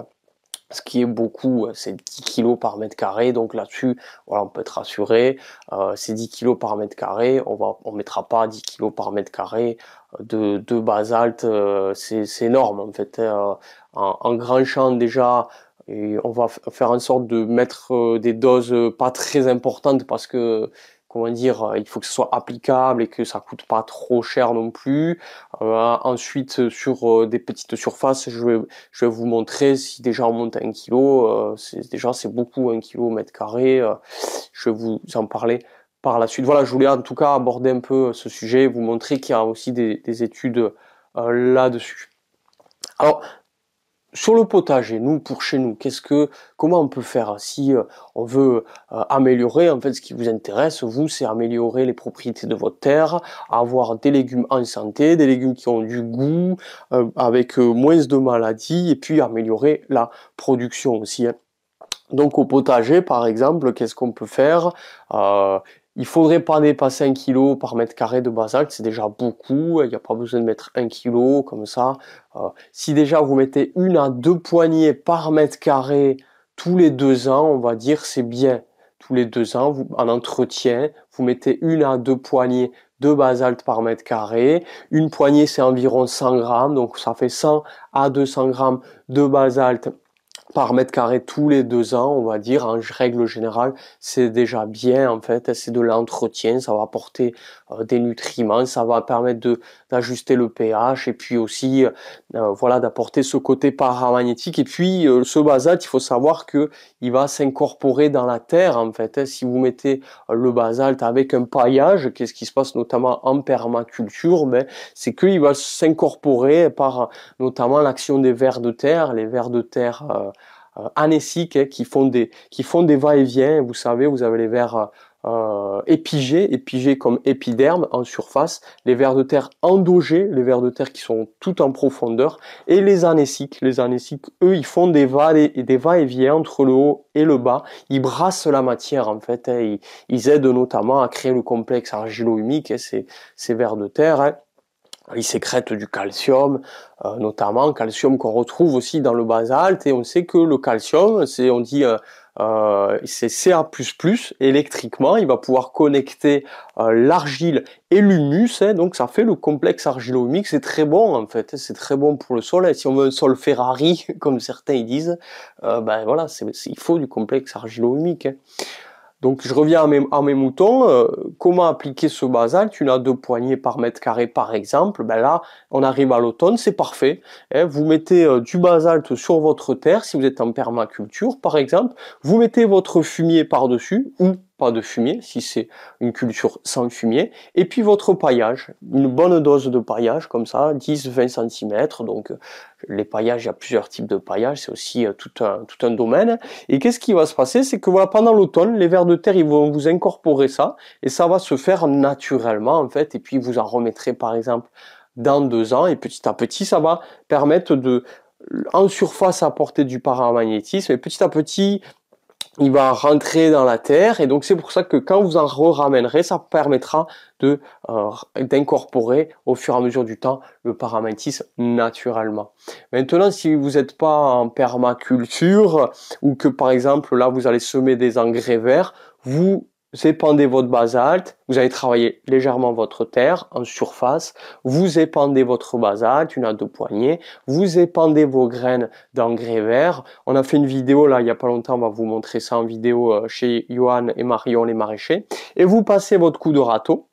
ce qui est beaucoup, euh, c'est 10 kg par mètre carré, donc là-dessus, voilà, on peut être rassuré, c'est 10 kg par mètre carré, on va, on mettra pas 10 kg par mètre carré euh, de, de basalte, euh, c'est énorme en fait, hein. en, en, grand champ déjà, et on va faire en sorte de mettre des doses pas très importantes parce que comment dire, euh, il faut que ce soit applicable et que ça coûte pas trop cher non plus. Euh, ensuite, sur euh, des petites surfaces, je vais, je vais vous montrer si déjà on monte un kilo, c'est, déjà c'est beaucoup un kilo mètre carré, je vais vous en parler par la suite. Voilà, je voulais en tout cas aborder un peu ce sujet, vous montrer qu'il y a aussi des, des études là-dessus. Alors, sur le potager, nous, pour chez nous, qu'est-ce que, comment on peut faire si euh, on veut euh, améliorer, en fait, ce qui vous intéresse, vous, c'est améliorer les propriétés de votre terre, avoir des légumes en santé, des légumes qui ont du goût, euh, avec moins de maladies, et puis améliorer la production aussi. Hein. Donc au potager, par exemple, qu'est-ce qu'on peut faire il faudrait pas dépasser un kg par mètre carré de basalte, c'est déjà beaucoup, il n'y a pas besoin de mettre 1 kg comme ça. Euh, si déjà vous mettez une à deux poignées par mètre carré tous les deux ans, on va dire c'est bien. Tous les deux ans, vous, en entretien, vous mettez une à deux poignées de basalte par mètre carré. Une poignée, c'est environ 100 grammes, donc ça fait 100 à 200 grammes de basalte par mètre carré tous les deux ans, on va dire, en règle générale, c'est déjà bien en fait, c'est de l'entretien, ça va apporter euh, des nutriments, ça va permettre de d'ajuster le pH et puis aussi euh, voilà d'apporter ce côté paramagnétique et puis euh, ce basalte, il faut savoir que il va s'incorporer dans la terre en fait. si vous mettez le basalte avec un paillage, qu'est-ce qui se passe notamment en permaculture, ben c'est qu'il va s'incorporer par notamment l'action des vers de terre, les vers de terre euh, anéciques hein, qui font des qui font des va-et-vient. Vous savez, vous avez les vers euh, euh épigés, épigés comme épiderme en surface, les vers de terre endogés, les vers de terre qui sont tout en profondeur, et les anéciques. Les anéciques, eux, ils font des va va-et-vient entre le haut et le bas. Ils brassent la matière en fait. Hein. ils, aident notamment à créer le complexe argilo-humique. Hein, ces, ces vers de terre il sécrète du calcium, euh, notamment calcium qu'on retrouve aussi dans le basalte. Et on sait que le calcium, c'est on dit euh, euh c'est Ca++ électriquement, il va pouvoir connecter euh, l'argile et l'humus. Hein, donc ça fait le complexe argilo-humique. C'est très bon en fait, c'est très bon pour le sol. Et si on veut un sol Ferrari, comme certains disent, ben voilà, il faut du complexe argilo-humique. Hein. Donc je reviens à mes, à mes moutons, euh, comment appliquer ce basalte Une à deux poignées par mètre carré par exemple, ben là on arrive à l'automne, c'est parfait. Eh, vous mettez euh, du basalte sur votre terre, si vous êtes en permaculture par exemple, vous mettez votre fumier par-dessus ou pas de fumier, si c'est une culture sans fumier. Et puis votre paillage, une bonne dose de paillage, comme ça, 10-20 cm. Donc les paillages, il y a plusieurs types de paillage c'est aussi euh, tout un, tout un domaine. Et qu'est-ce qui va se passer C'est que voilà, pendant l'automne, les vers de terre, ils vont vous incorporer ça, et ça va se faire naturellement, en fait, et puis vous en remettrez, par exemple, dans deux ans, et petit à petit, ça va permettre de en surface apporter du paramagnétisme et petit à petit il va rentrer dans la terre et donc c'est pour ça que quand vous en re-ramènerez, ça permettra de euh, d'incorporer au fur et à mesure du temps le paramétisme naturellement. Maintenant, si vous n'êtes pas en permaculture ou que par exemple là vous allez semer des engrais verts, vous vous épandez votre basalte, vous allez travailler légèrement votre terre en surface, vous épandez votre basalte, une à deux poignées, vous épandez vos graines d'engrais vert. On a fait une vidéo là, il n'y a pas longtemps, on va vous montrer ça en vidéo euh, chez Johan et Marion les maraîchers. Et vous passez votre coup de râteau,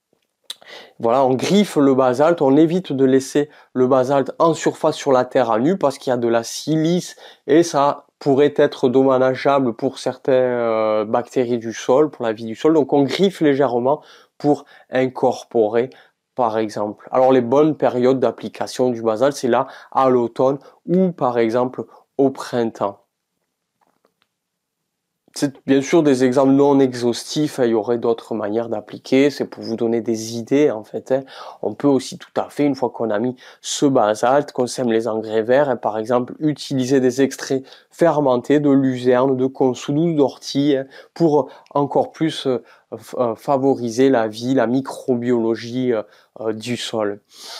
voilà, on griffe le basalte, on évite de laisser le basalte en surface sur la terre à nu parce qu'il y a de la silice et ça pourrait être dommageable pour certaines euh, bactéries du sol, pour la vie du sol. Donc on griffe légèrement pour incorporer par exemple. Alors les bonnes périodes d'application du basal, c'est là à l'automne ou par exemple au printemps c'est bien sûr des exemples non exhaustifs. Hein, il y aurait d'autres manières d'appliquer. C'est pour vous donner des idées en fait. Hein. On peut aussi tout à fait, une fois qu'on a mis ce basalte, qu'on sème les engrais verts, hein, par exemple, utiliser des extraits fermentés de luzerne, de consoude d'ortie pour encore plus euh, euh, favoriser la vie, la microbiologie euh, euh, du sol.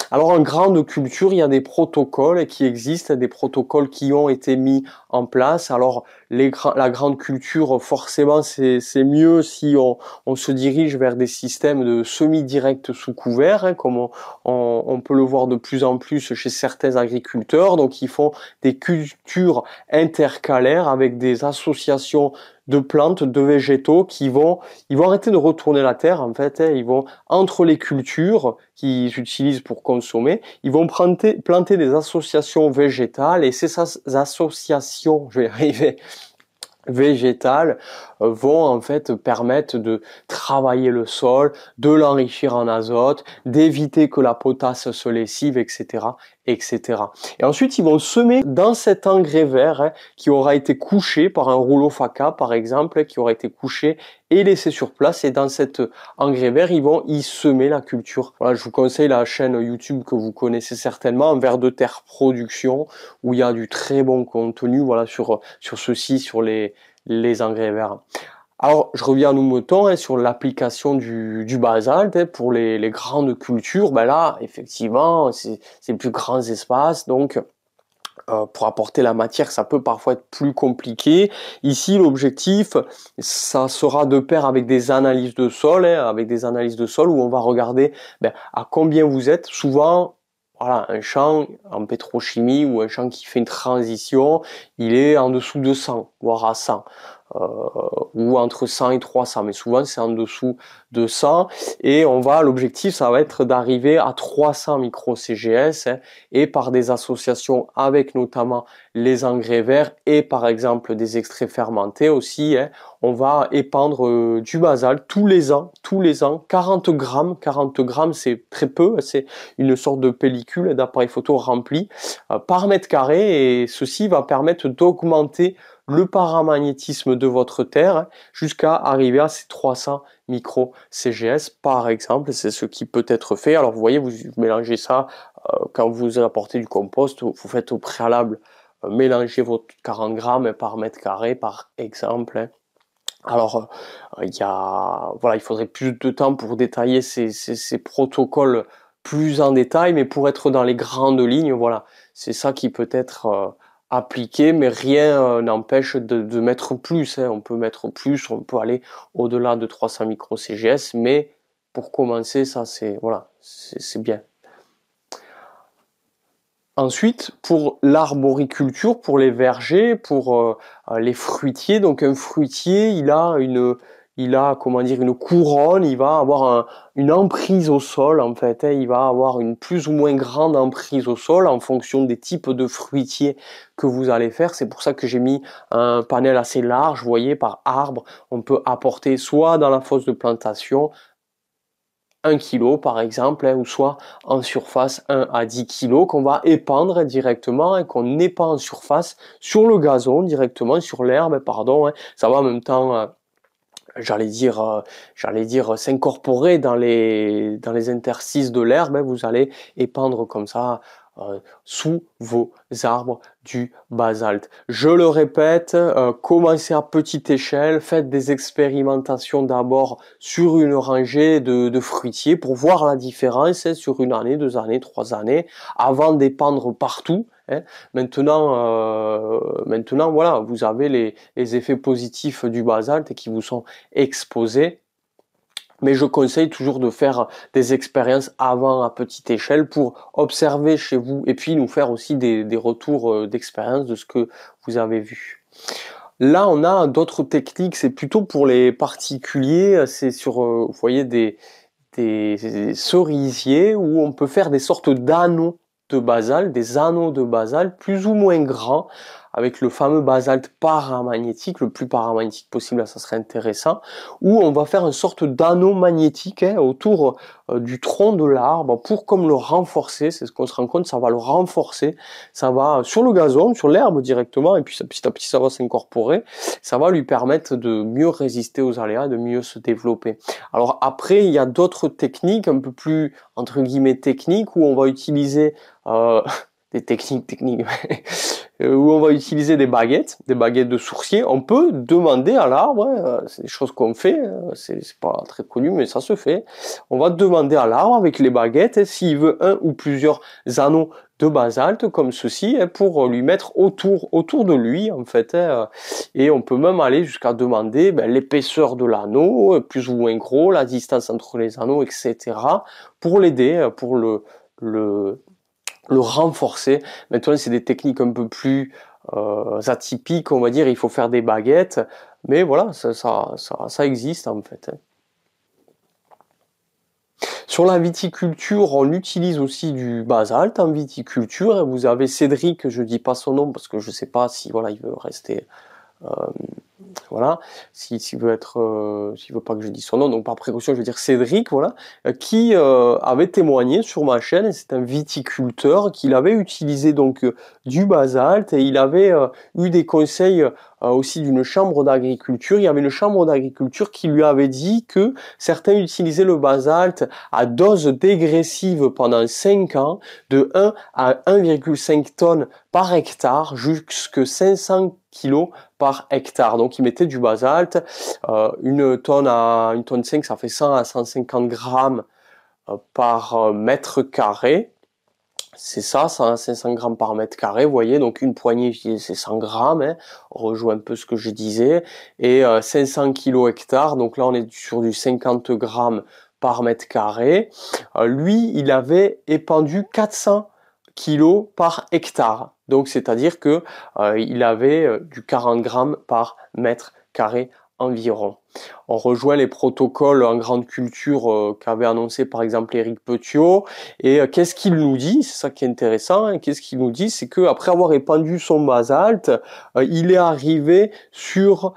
Alors en grande culture, il y a des protocoles qui existent, des protocoles qui ont été mis en place. Alors les, la grande culture, forcément, c'est mieux si on, on, se dirige vers des systèmes de semi-direct sous couvert, hein, comme on, on, peut le voir de plus en plus chez certains agriculteurs. Donc ils font des cultures intercalaires avec des associations de plantes, de végétaux qui vont, ils vont arrêter de retourner la terre en fait. Hein. ils vont entre les cultures qu'ils utilisent pour consommer, ils vont planter, des associations végétales et ces associations, je vais arriver, végétales euh, vont en fait permettre de travailler le sol, de l'enrichir en azote, d'éviter que la potasse se lessive, etc., etc. Et ensuite, ils vont semer dans cet engrais vert hein, qui aura été couché par un rouleau faca, par exemple, qui aura été couché et laissé sur place. Et dans cet engrais vert, ils vont y semer la culture. Voilà, je vous conseille la chaîne YouTube que vous connaissez certainement, un Verre de Terre Production, où il y a du très bon contenu, voilà, sur, sur ceci, sur les, les engrais verts. Alors, je reviens à nos moutons hein, sur l'application du, du basalte hein, pour les, grandes cultures. Ben là, effectivement, c'est plus grands espaces, donc euh, pour apporter la matière, ça peut parfois être plus compliqué. Ici, l'objectif, ça sera de pair avec des analyses de sol, hein, avec des analyses de sol où on va regarder ben, à combien vous êtes. Souvent, voilà, un champ en pétrochimie ou un champ qui fait une transition, il est en dessous de 100, voire à 100. Euh, ou entre 100 et 300, mais souvent c'est en dessous de 100. Et on va, l'objectif, ça va être d'arriver à 300 micro CGS et par des associations avec notamment les engrais verts et par exemple des extraits fermentés aussi. Hein, on va épandre euh, du basal tous les ans, tous les ans, 40 grammes. 40 grammes, c'est très peu, hein, c'est une sorte de pellicule d'appareil photo rempli euh, par mètre carré et ceci va permettre d'augmenter le paramagnétisme de votre Terre jusqu'à arriver à ces 300 micro CGS par exemple. C'est ce qui peut être fait. Alors vous voyez, vous mélangez ça euh, quand vous apportez du compost, vous faites au préalable euh, mélanger vos 40 grammes par mètre carré par exemple. Alors, euh, il y a, voilà, il faudrait plus de temps pour détailler ces, ces, ces protocoles plus en détail, mais pour être dans les grandes lignes, voilà, c'est ça qui peut être appliqué, mais rien euh, n'empêche de, mettre plus. Hein. On peut mettre plus, on peut aller au-delà de 300 micro CGS, mais pour commencer, ça c'est voilà, c'est bien. Ensuite, pour l'arboriculture, pour les vergers, pour euh, euh, les fruitiers, donc un fruitier, il a une, il a comment dire une couronne, il va avoir une emprise au sol en fait, hein. il va avoir une plus ou moins grande emprise au sol en fonction des types de fruitiers que vous allez faire. C'est pour ça que j'ai mis un panel assez large, voyez, par arbre. On peut apporter soit dans la fosse de plantation 1 kg par exemple, hein, ou soit en surface 1 à 10 kg qu'on va épandre directement et hein, qu'on épand en surface sur le gazon directement, sur l'herbe, pardon, ça va en même temps euh, j'allais dire, euh, j'allais dire, euh, s'incorporer dans les, dans les interstices de l'herbe, vous allez épandre comme ça euh, sous vos arbres du basalte. Je le répète, commencez à petite échelle, faites des expérimentations d'abord sur une rangée de, fruitiers pour voir la différence hein, sur une année, deux années, trois années, avant d'épandre partout. Hein. Maintenant, euh, maintenant, voilà, vous avez les, effets positifs du basalte qui vous sont exposés mais je conseille toujours de faire des expériences avant à petite échelle pour observer chez vous et puis nous faire aussi des, retours euh, d'expérience de ce que vous avez vu. Là, on a d'autres techniques, c'est plutôt pour les particuliers, c'est sur, euh, vous voyez, des, des cerisiers où on peut faire des sortes d'anneaux de des anneaux de basale plus ou moins grands, avec le fameux basalte paramagnétique, le plus paramagnétique possible, ça serait intéressant, où on va faire une sorte d'anneau magnétique hein, autour euh, du tronc de l'arbre pour comme le renforcer, c'est ce qu'on se rend compte, ça va le renforcer, ça va euh, sur le gazon, sur l'herbe directement, et puis petit à petit ça va s'incorporer, ça va lui permettre de mieux résister aux aléas, de mieux se développer. Alors après, il y a d'autres techniques un peu plus, entre guillemets, techniques, où on va utiliser... Euh, des techniques, techniques, euh, où on va utiliser des baguettes, des baguettes de sourcier. On peut demander à l'arbre, hein, euh, c'est des choses qu'on fait, euh, c'est pas très connu, mais ça se fait. On va demander à l'arbre avec les baguettes hein, s'il veut un ou plusieurs anneaux de basalte comme ceci hein, pour lui mettre autour, autour de lui en fait. Et on peut même aller jusqu'à demander ben, l'épaisseur de l'anneau, plus ou moins gros, la distance entre les anneaux, etc. pour l'aider, pour le, le le renforcer. Maintenant, c'est des techniques un peu plus euh, atypiques, on va dire, il faut faire des baguettes, mais voilà, ça, ça, ça, existe en fait. Hein. Sur la viticulture, on utilise aussi du basalte en viticulture. Vous avez Cédric, je dis pas son nom parce que je sais pas si voilà, il veut rester euh, voilà, s'il veut être, euh, s'il veut pas que je dise son nom, donc par précaution, je veux dire Cédric, voilà, euh, qui euh, avait témoigné sur ma chaîne, c'est un viticulteur, qu'il avait utilisé donc du basalte et il avait eu des conseils aussi d'une chambre d'agriculture. Il y avait une chambre d'agriculture qui lui avait dit que certains utilisaient le basalte à dose dégressive pendant 5 ans, de 1 à 1,5 tonnes par hectare, jusque 500 kilos hectare. Donc il mettait du basalte, euh, une tonne à une tonne 5, ça fait 100 à 150 grammes euh, par euh, mètre carré. C'est ça, 100 à 500 grammes par mètre carré, vous voyez, donc une poignée, c'est 100 grammes, hein, rejoint un peu ce que je disais, et 500 kg hectare, donc là on est sur du 50 grammes par mètre carré. lui, il avait épandu 400 kg par hectare. Donc c'est-à-dire que euh, il avait euh, du 40 grammes par mètre carré environ. On rejoint les protocoles en grande culture euh, qu'avait annoncé par exemple Eric Petiot. Et qu'est-ce qu'il nous dit C'est ça qui est intéressant. Hein. Qu'est-ce qu'il nous dit C'est qu'après avoir épandu son basalte, il est arrivé sur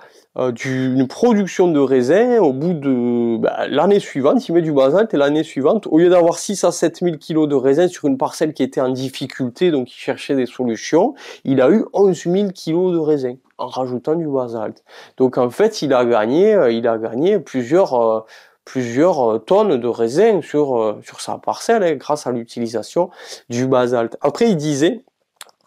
d'une euh, production de raisin au bout de bah, l'année suivante, il met du basalte et l'année suivante, au lieu d'avoir 6 à 7 000 kilos de raisin sur une parcelle qui était en difficulté, donc il cherchait des solutions, il a eu 11 000 kilos de raisin en rajoutant du basalte. Donc en fait, il a gagné, euh, il a gagné plusieurs euh, plusieurs tonnes de raisin sur sur sa parcelle hein, grâce à l'utilisation du basalte. Après, il disait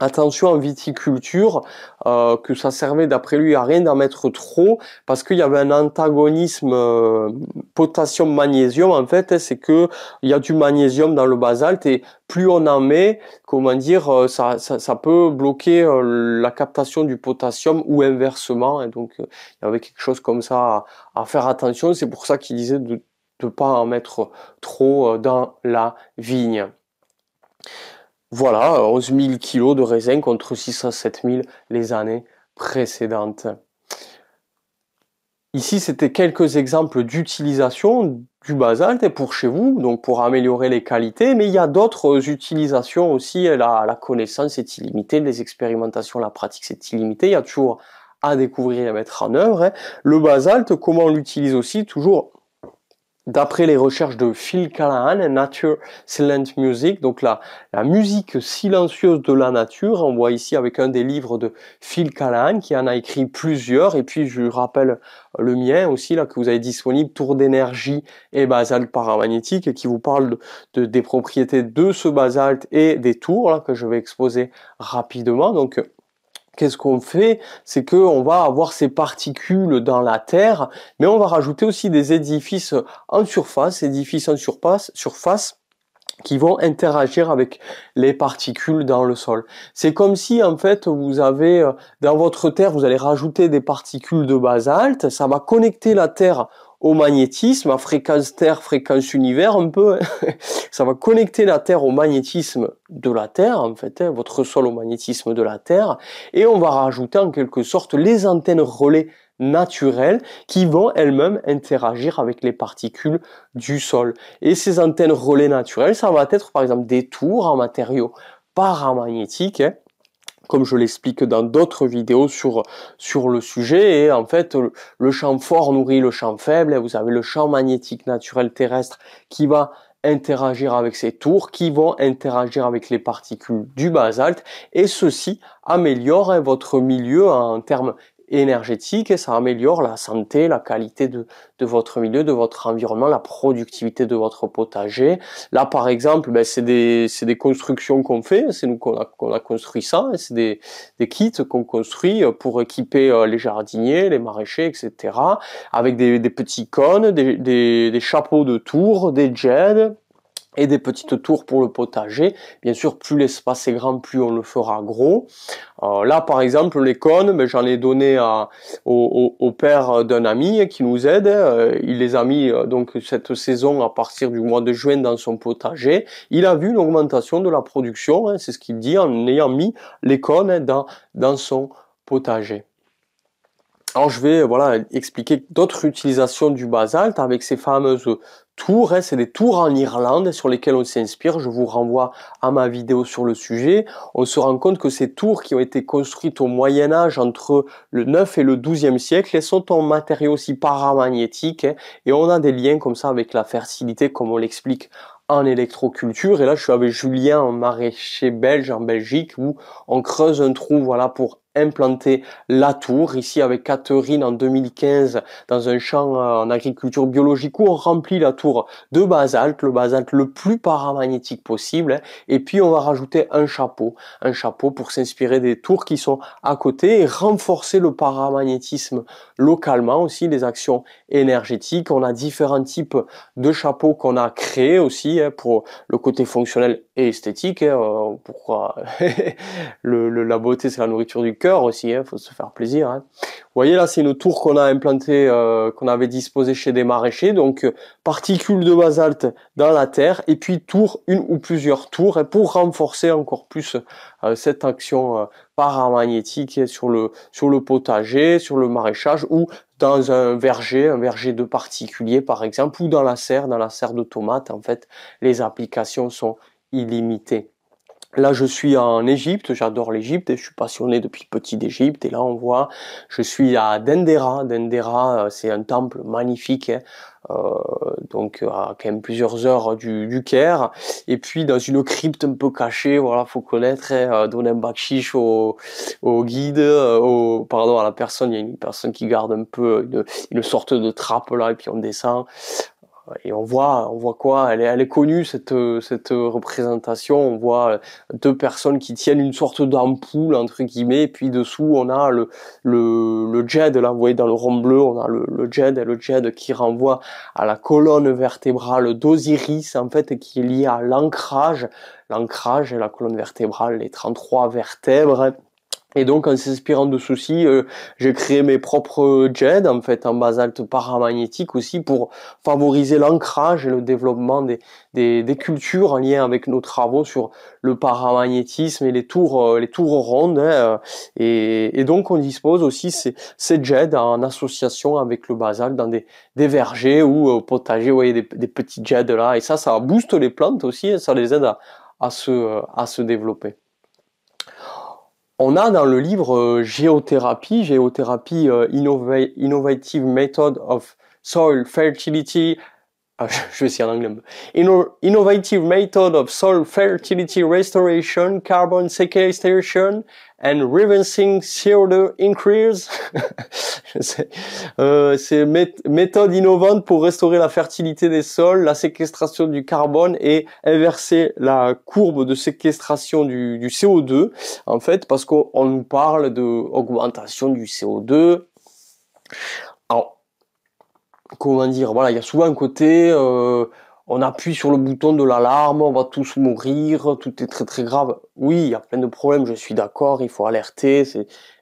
Attention en viticulture, euh, que ça servait d'après lui à rien d'en mettre trop, parce qu'il y avait un antagonisme euh, potassium-magnésium en fait, hein, c'est que il y a du magnésium dans le basalte et plus on en met, comment dire, euh, ça, ça, peut bloquer la captation du potassium ou inversement, et hein, donc il y avait quelque chose comme ça à, faire attention. C'est pour ça qu'il disait de ne pas en mettre trop dans la vigne. Voilà, 11 000 kilos de raisins contre 607 000 les années précédentes. Ici, c'était quelques exemples d'utilisation du basalte pour chez vous, donc pour améliorer les qualités, mais il y a d'autres utilisations aussi. La, la, connaissance est illimitée, les expérimentations, la pratique, c'est illimité. Il y a toujours à découvrir et à mettre en œuvre. Hein. Le basalte, comment on l'utilise aussi Toujours d'après les recherches de Phil Callahan, Nature Silent Music, donc la, musique silencieuse de la nature. On voit ici avec un des livres de Phil Callahan qui en a écrit plusieurs. Et puis je rappelle le mien aussi là que vous avez disponible, Tour d'énergie et basalte paramagnétique, et qui vous parle de, des propriétés de ce basalte et des tours là, que je vais exposer rapidement. Donc qu'est-ce qu'on fait C'est que on va avoir ces particules dans la terre, mais on va rajouter aussi des édifices en surface, édifices en surface, surface qui vont interagir avec les particules dans le sol. C'est comme si en fait vous avez euh, dans votre terre vous allez rajouter des particules de basalte, ça va connecter la terre au magnétisme, à fréquence Terre, fréquence univers, un peu. Hein. ça va connecter la Terre au magnétisme de la Terre, en fait, hein, votre sol au magnétisme de la Terre, et on va rajouter en quelque sorte les antennes relais naturelles qui vont elles-mêmes interagir avec les particules du sol. Et ces antennes relais naturelles, ça va être par exemple des tours en matériaux paramagnétiques, hein, comme je l'explique dans d'autres vidéos sur, sur le sujet. Et en fait, le champ fort nourrit le champ faible. Et vous avez le champ magnétique naturel terrestre qui va interagir avec ces tours, qui vont interagir avec les particules du basalte. Et ceci améliore votre milieu en termes énergétique et ça améliore la santé, la qualité de, de, votre milieu, de votre environnement, la productivité de votre potager. Là, par exemple, ben, c'est des, des, constructions qu'on fait, c'est nous qu'on a, a, construit ça, c'est des, des, kits qu'on construit euh, pour équiper euh, les jardiniers, les maraîchers, etc. avec des, des petits cônes, des, chapeaux de tour, des jets, et des petites tours pour le potager. Bien sûr, plus l'espace est grand, plus on le fera gros. Euh, là, par exemple, les cônes, ben, j'en ai donné à, au, père d'un ami qui nous aide. Euh, il les a mis euh, donc cette saison à partir du mois de juin dans son potager. Il a vu une augmentation de la production, hein, c'est ce qu'il dit, en ayant mis les cônes dans, dans son potager je vais voilà expliquer d'autres utilisations du basalte avec ces fameuses tours. Hein, c'est des tours en Irlande sur lesquelles on s'inspire. Je vous renvoie à ma vidéo sur le sujet. On se rend compte que ces tours qui ont été construites au Moyen Âge entre le 9 et le 12e siècle, elles sont en matériaux aussi paramagnétiques hein, et on a des liens comme ça avec la fertilité comme on l'explique en électroculture. Et là, je suis avec Julien, un maraîcher belge en Belgique, où on creuse un trou, voilà, pour implanter la tour ici avec Catherine en 2015 dans un champ euh, en agriculture biologique où on remplit la tour de basalte, le basalte le plus paramagnétique possible hein. et puis on va rajouter un chapeau, un chapeau pour s'inspirer des tours qui sont à côté et renforcer le paramagnétisme localement aussi les actions énergétiques, on a différents types de chapeaux qu'on a créés aussi hein, pour le côté fonctionnel et esthétique, hein, euh, pourquoi la beauté c'est la nourriture du cœur aussi, hein, faut se faire plaisir. Hein. Vous voyez là, c'est une tour qu'on a implantée, euh, qu'on avait disposée chez des maraîchers, donc euh, particules de basalte dans la terre, et puis tour, une ou plusieurs tours, pour renforcer encore plus euh, cette action paramagnétique sur le, sur le potager, sur le maraîchage, ou dans un verger, un verger de particulier par exemple, ou dans la serre, dans la serre de tomates, en fait, les applications sont illimitées. Là, je suis en Égypte, j'adore l'Égypte et je suis passionné depuis petit d'Égypte. Et là, on voit, je suis à Dendera. Dendera, euh, c'est un temple magnifique, hein, euh, donc euh, à quand même plusieurs heures du, Caire. Et puis, dans une crypte un peu cachée, voilà, faut connaître, hein, donner un bakshish au, au, guide, au, pardon, à la personne. Il y a une personne qui garde un peu une, une sorte de trappe là, et puis on descend et on voit, on voit quoi elle est, connue cette cette représentation. On voit euh, deux personnes qui tiennent une sorte d'ampoule entre guillemets, puis dessous on a le le, le Jed. Là, vous voyez dans le rond bleu, on a le, le Jed et le Jed qui renvoie à la colonne vertébrale d'Osiris en fait, qui est liée à l'ancrage. L'ancrage et la colonne vertébrale, les 33 vertèbres. Et donc, en s'inspirant de ceci, euh, j'ai créé mes propres jets, en fait, en basalte paramagnétique aussi, pour favoriser l'ancrage et le développement des, des, des, cultures en lien avec nos travaux sur le paramagnétisme et les tours, euh, les tours rondes. Hein, euh, et, et, donc, on dispose aussi ces, ces jets en association avec le basalte dans des, des vergers ou potagers, vous voyez, des, des petits jets là. Et ça, ça booste les plantes aussi, et hein, ça les aide à, à, se, à se développer on a dans le livre euh, Géothérapie, Géothérapie euh, Innovative Method of Soil Fertility, ah, je vais essayer en Innovative Method of Soil Fertility Restoration, Carbon Sequestration and reversing CO2 increase. Euh, c'est euh, méthode innovante pour restaurer la fertilité des sols, la séquestration du carbone et inverser la courbe de séquestration du, CO2. En fait, parce qu'on nous parle d'augmentation du CO2. Alors, comment dire Voilà, il y a souvent un côté euh, on appuie sur le bouton de l'alarme, on va tous mourir, tout est très très grave. Oui, il y a plein de problèmes, je suis d'accord, il faut alerter,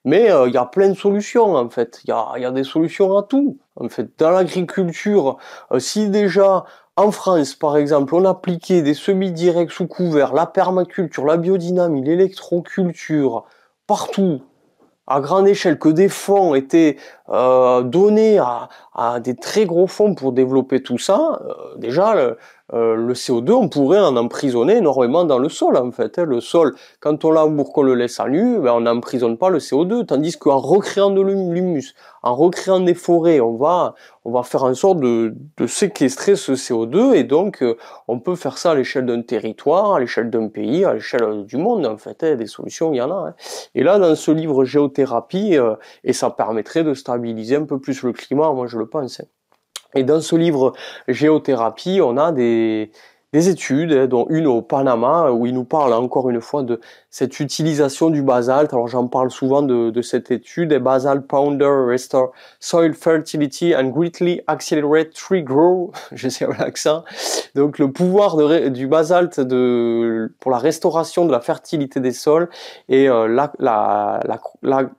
mais euh, il y a plein de solutions en fait, il y a, des solutions à tout. En fait, dans l'agriculture, euh, si déjà en France par exemple on appliquait des semis directs sous couvert, la permaculture, la biodynamie, l'électroculture, partout, à grande échelle, que des fonds étaient euh, donnés à, des très gros fonds pour développer tout ça, euh, déjà le, euh, le CO2, on pourrait en emprisonner énormément dans le sol en fait. Hein. Le sol, quand on l'embourre, qu'on le laisse à nu, ben, on n'emprisonne pas le CO2, tandis qu'en recréant de l'humus, en recréant des forêts, on va, on va faire en sorte de, séquestrer ce CO2 et donc euh, on peut faire ça à l'échelle d'un territoire, à l'échelle d'un pays, à l'échelle euh, du monde en fait. Hein. Des solutions, il y en a. Hein. Et là, dans ce livre Géothérapie, et ça permettrait de stabiliser un peu plus le climat, moi je le pense. Hein. Et dans ce livre Géothérapie, on a des, des études, dont une au Panama, où il nous parle encore une fois de cette utilisation du basalte. Alors j'en parle souvent de, de cette étude, et Pounder Restore Soil Fertility and Greatly Accelerate Tree Grow. J'essaie l'accent. Donc le pouvoir du basalte de, pour la restauration de la fertilité des sols et euh,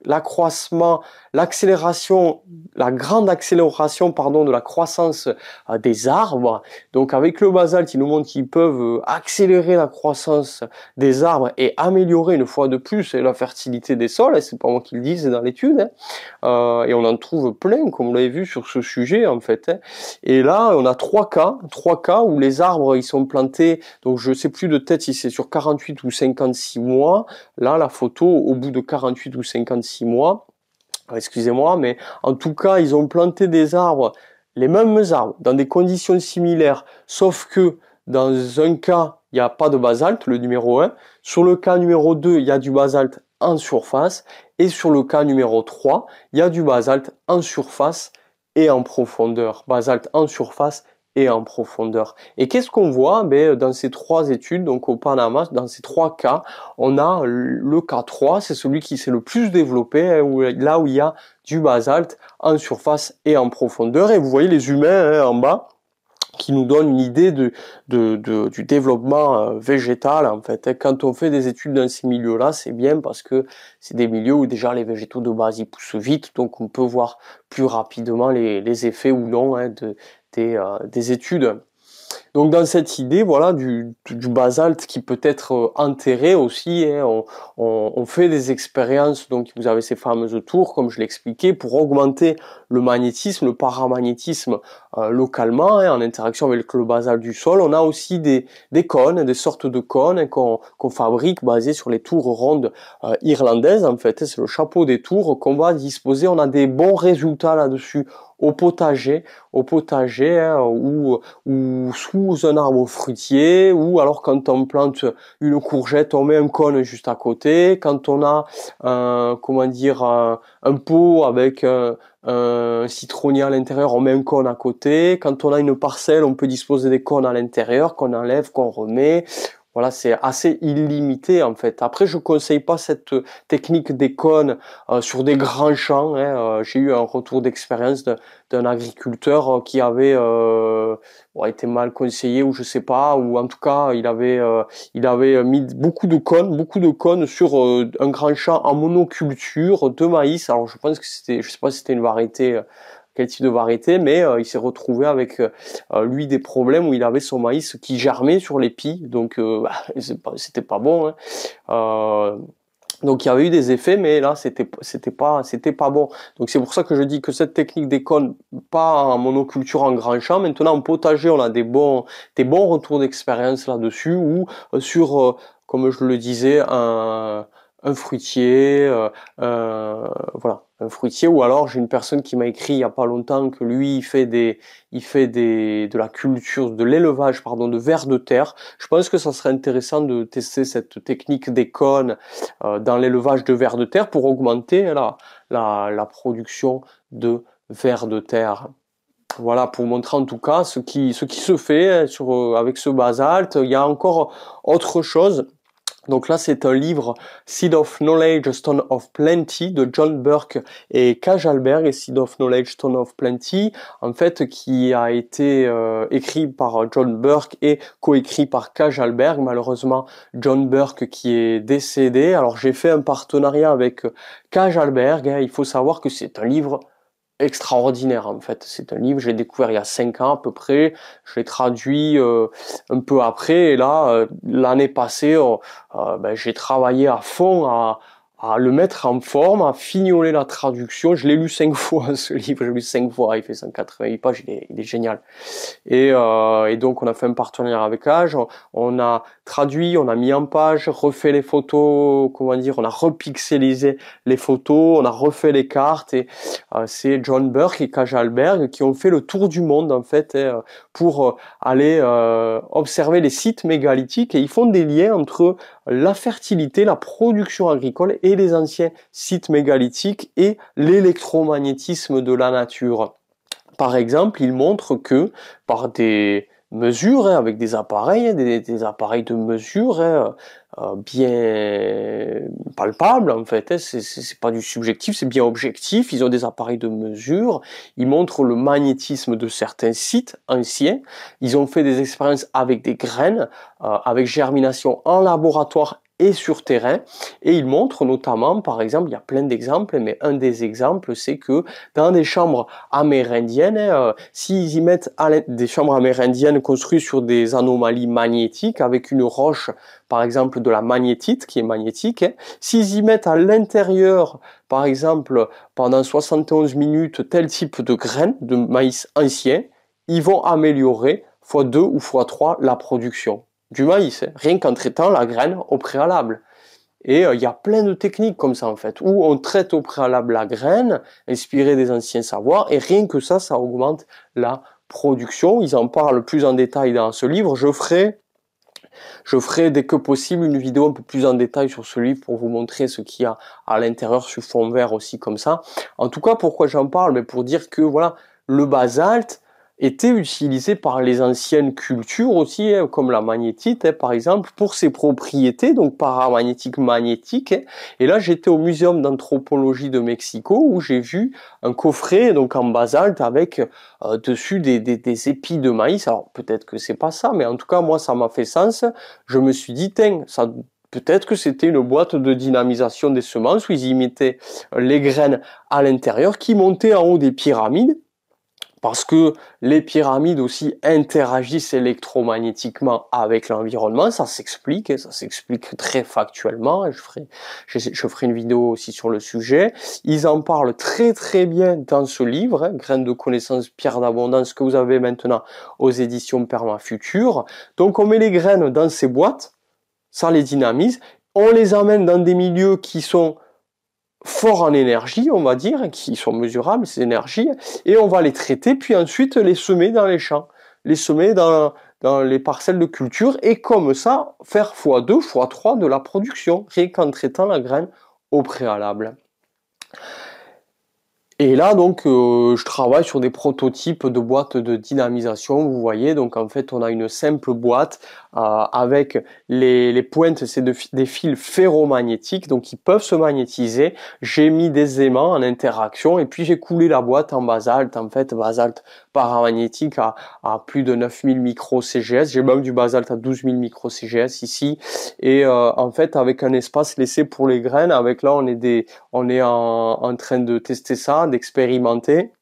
l'accroissement, la, l'accélération, la grande accélération pardon de la croissance euh, des arbres. Donc avec le basalte, ils nous montrent qu'ils peuvent euh, accélérer la croissance des arbres et améliorer améliorer une fois de plus la fertilité des sols, et c'est pas moi qui le dis, c'est dans l'étude, hein. euh, et on en trouve plein, comme vous l'avez vu sur ce sujet en fait. Hein. Et là, on a trois cas, trois cas où les arbres ils sont plantés, donc je sais plus de tête si c'est sur 48 ou 56 mois. Là, la photo au bout de 48 ou 56 mois. Excusez-moi, mais en tout cas, ils ont planté des arbres, les mêmes arbres, dans des conditions similaires, sauf que dans un cas, il n'y a pas de basalte, le numéro 1. Sur le cas numéro 2, il y a du basalte en surface. Et sur le cas numéro 3, il y a du basalte en surface et en profondeur. Basalte en surface et en profondeur. Et qu'est-ce qu'on voit ben, Dans ces trois études, donc au Panama, dans ces trois cas, on a le cas 3, c'est celui qui s'est le plus développé, hein, là où il y a du basalte en surface et en profondeur. Et vous voyez les humains hein, en bas, qui nous donne une idée de, du développement euh, végétal en fait. Hein, quand on fait des études dans ces milieux-là, c'est bien parce que c'est des milieux où déjà les végétaux de base ils poussent vite, donc on peut voir plus rapidement les, les effets ou non hein, de, des euh, études. Donc dans cette idée voilà du, basalte qui peut être euh, enterré aussi, hein, on, fait des expériences, donc vous avez ces fameuses tours comme je l'expliquais, pour augmenter le magnétisme, le paramagnétisme euh, localement hein, en interaction avec le basalte du sol. On a aussi des, des cônes, des sortes de cônes hein, qu'on fabrique basées sur les tours rondes euh, irlandaises en fait, c'est le chapeau des tours qu'on va disposer, on a des bons résultats là-dessus au potager, au potager hein, ou, ou sous un arbre fruitier, ou alors quand on plante une courgette, on met un cône juste à côté. Quand on a comment dire un, pot avec un citronnier à l'intérieur, on met un cône à côté. Quand on a une parcelle, on peut disposer des cônes à l'intérieur qu'on enlève, qu'on remet. Voilà, c'est assez illimité en fait. Après, je ne conseille pas cette technique des cônes euh, sur des grands champs. Hein. Euh, j'ai eu un retour d'expérience d'un agriculteur euh, qui avait été mal conseillé ou je sais pas, ou en tout cas, il avait il avait mis beaucoup de cônes, beaucoup de cônes sur un grand champ en monoculture de maïs. Alors, je pense que c'était, je sais pas si c'était une variété type de variété, mais euh, il s'est retrouvé avec euh, euh, lui des problèmes où il avait son maïs qui germait sur les l'épi, donc bah, c'était pas, bon. Hein. Donc il y avait eu des effets, mais là c'était c'était pas c'était pas bon. Donc c'est pour ça que je dis que cette technique déconne pas en monoculture en grand champ. Maintenant en potager, on a des bons des bons retours d'expérience là-dessus ou sur comme je le disais un fruitier, voilà euh, fruitier ou alors j'ai une personne qui m'a écrit il y a pas longtemps que lui il fait des il fait des de la culture de l'élevage pardon de vers de terre je pense que ça serait intéressant de tester cette technique des cônes euh, dans l'élevage de vers de terre pour augmenter la, la, la production de vers de terre voilà pour montrer en tout cas ce qui ce qui se fait hein, sur euh, avec ce basalte il y a encore autre chose donc là, c'est un livre Seed of Knowledge, Stone of Plenty de John Burke et Kajalberg et Seed of Knowledge, Stone of Plenty, en fait, qui a été euh, écrit par John Burke et coécrit par Kajalberg. Malheureusement, John Burke qui est décédé. Alors j'ai fait un partenariat avec Kajalberg. Il faut savoir que c'est un livre extraordinaire en fait. C'est un livre, je l'ai découvert il y a cinq ans à peu près, je l'ai traduit euh, un peu après et là, euh, l'année passée, euh, ben, j'ai travaillé à fond à, le mettre en forme, à fignoler la traduction. Je l'ai lu cinq fois ce livre, je lu cinq fois, il fait 188 pages, il est, il est génial. Et, et, donc on a fait un partenariat avec Age, on a traduit, on a mis en page, refait les photos, comment dire, on a repixelisé les photos, on a refait les cartes et euh, c'est John Burke et Kajalberg Alberg qui ont fait le tour du monde en fait euh, pour euh, aller observer les sites mégalithiques et ils font des liens entre la fertilité, la production agricole et les anciens sites mégalithiques et l'électromagnétisme de la nature. Par exemple, ils montrent que par des mesure, hein, avec des appareils, hein, des, appareils de mesure hein, euh, bien palpables en fait. Hein, c'est pas du subjectif, c'est bien objectif. Ils ont des appareils de mesure. Ils montrent le magnétisme de certains sites anciens. Ils ont fait des expériences avec des graines, euh, avec germination en laboratoire et sur terrain. Et il montre notamment, par exemple, il y a plein d'exemples, mais un des exemples, c'est que dans des chambres amérindiennes, euh, s'ils y mettent des chambres amérindiennes construites sur des anomalies magnétiques, avec une roche, par exemple, de la magnétite, qui est magnétique, hein, s'ils y mettent à l'intérieur, par exemple, pendant 71 minutes, tel type de graines de maïs ancien, ils vont améliorer fois 2 ou fois 3 la production du maïs, rien qu'en traitant la graine au préalable. Et euh, il y a plein de techniques comme ça en fait, où on traite au préalable la graine, inspiré des anciens savoirs, et rien que ça, ça augmente la production. Ils en parlent plus en détail dans ce livre. Je ferai, je ferai dès que possible une vidéo un peu plus en détail sur ce livre pour vous montrer ce qu'il y a à l'intérieur sur fond vert aussi comme ça. En tout cas, pourquoi j'en parle Mais ben, pour dire que voilà, le basalte, était utilisé par les anciennes cultures aussi, hein, comme la magnétite hein, par exemple, pour ses propriétés, donc paramagnétique, magnétique. Hein. Et là, j'étais au Muséum d'anthropologie de Mexico où j'ai vu un coffret donc en basalte avec euh, dessus des, des, épis de maïs. Alors peut-être que c'est pas ça, mais en tout cas moi ça m'a fait sens. Je me suis dit, ça Peut-être que c'était une boîte de dynamisation des semences où ils y euh, les graines à l'intérieur qui montaient en haut des pyramides parce que les pyramides aussi interagissent électromagnétiquement avec l'environnement, ça s'explique, ça s'explique très factuellement, je ferai, je, ferai une vidéo aussi sur le sujet. Ils en parlent très très bien dans ce livre, hein, Graines de connaissance, pierre d'abondance, que vous avez maintenant aux éditions Future. Donc on met les graines dans ces boîtes, ça les dynamise, on les emmène dans des milieux qui sont Fort en énergie, on va dire, qui sont mesurables, ces énergies, et on va les traiter, puis ensuite les semer dans les champs, les semer dans, dans les parcelles de culture, et comme ça, faire x2, x3 de la production, rien qu'en traitant la graine au préalable. Et là, donc, euh, je travaille sur des prototypes de boîtes de dynamisation. Vous voyez, donc en fait, on a une simple boîte euh, avec les, les pointes, c'est des fils ferromagnétiques, donc ils peuvent se magnétiser. J'ai mis des aimants en interaction et puis j'ai coulé la boîte en basalte, en fait, basalte paramagnétique à, plus de 9000 micro CGS. J'ai même du basalte à 12000 micro CGS ici. Et euh, en fait, avec un espace laissé pour les graines, avec là, on est des, on est en, en train de tester ça d'expérimenter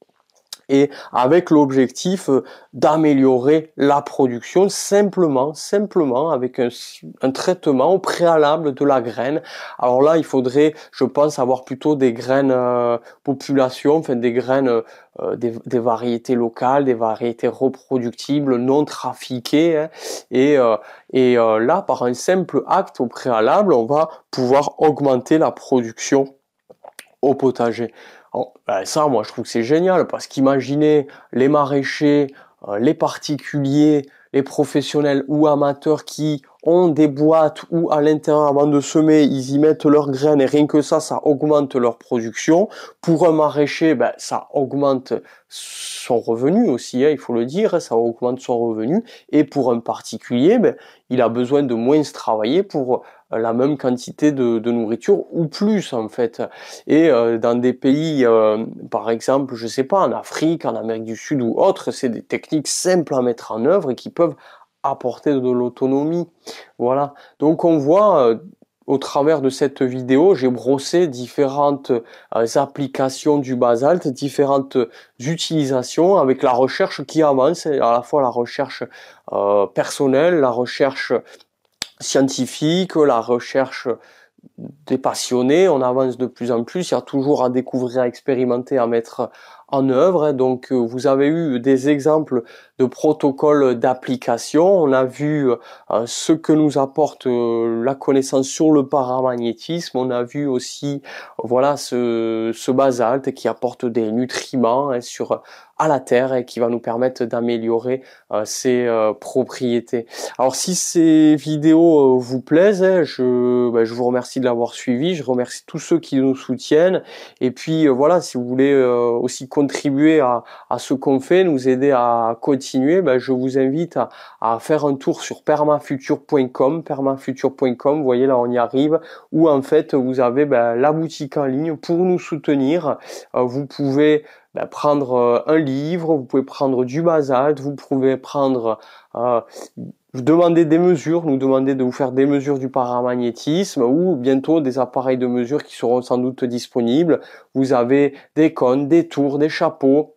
et avec l'objectif euh, d'améliorer la production simplement, simplement avec un, traitement au préalable de la graine. Alors là, il faudrait, je pense, avoir plutôt des graines euh, population, des graines, euh, des, variétés locales, des variétés reproductibles, non trafiquées. Hein. et là, par un simple acte au préalable, on va pouvoir augmenter la production au potager. Ben, ça, moi, je trouve que c'est génial parce qu'imaginez les maraîchers, euh, les particuliers, les professionnels ou amateurs qui ont des boîtes ou à l'intérieur, avant de semer, ils y mettent leurs graines et rien que ça, ça augmente leur production. Pour un maraîcher, ben, ça augmente son revenu aussi, hein, il faut le dire, hein, ça augmente son revenu. Et pour un particulier, ben, il a besoin de moins travailler pour la même quantité de, nourriture ou plus en fait. Et euh, dans des pays, euh, par exemple, je sais pas, en Afrique, en Amérique du Sud ou autre, c'est des techniques simples à mettre en œuvre et qui peuvent apporter de l'autonomie. Voilà. Donc on voit euh, au travers de cette vidéo, j'ai brossé différentes applications du basalte, différentes utilisations avec la recherche qui avance, à la fois la recherche personnelle, la recherche scientifique, la recherche des passionnés, on avance de plus en plus, il y a toujours à découvrir, à expérimenter, à mettre en œuvre. Donc euh, vous avez eu des exemples de protocoles d'application, on a vu euh, ce que nous apporte euh, la connaissance sur le paramagnétisme, on a vu aussi voilà ce, ce basalte qui apporte des nutriments hein, sur à la terre et qui va nous permettre d'améliorer ses euh, euh, propriétés. Alors si ces vidéos euh, vous plaisent, hein, je, bah, je vous remercie de l'avoir suivi, je remercie tous ceux qui nous soutiennent et puis voilà, si vous voulez aussi contribuer à, ce qu'on fait, nous aider à continuer, bah, je vous invite à, faire un tour sur permafuture.com, permafuture.com, vous voyez là on y arrive, où en fait vous avez bah, la boutique en ligne pour nous soutenir. vous pouvez bah, prendre euh, un livre, vous pouvez prendre du basalt, vous pouvez prendre euh, vous des mesures, nous demander de vous faire des mesures du paramagnétisme ou bientôt des appareils de mesure qui seront sans doute disponibles. Vous avez des cônes, des tours, des chapeaux,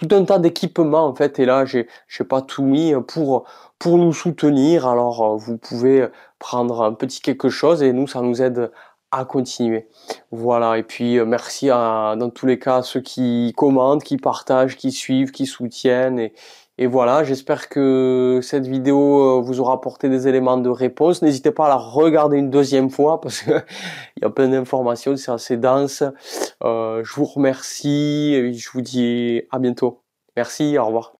tout un tas d'équipements en fait et là j'ai j'ai pas tout mis pour pour nous soutenir alors euh, vous pouvez prendre un petit quelque chose et nous ça nous aide à continuer. Voilà, et puis euh, merci à, dans tous les cas à ceux qui commentent, qui partagent, qui suivent, qui soutiennent. Et, et voilà, j'espère que cette vidéo euh, vous aura apporté des éléments de réponse. N'hésitez pas à la regarder une deuxième fois parce qu'il y a plein d'informations, c'est assez dense. Euh, je vous remercie et je vous dis à bientôt. Merci, au revoir.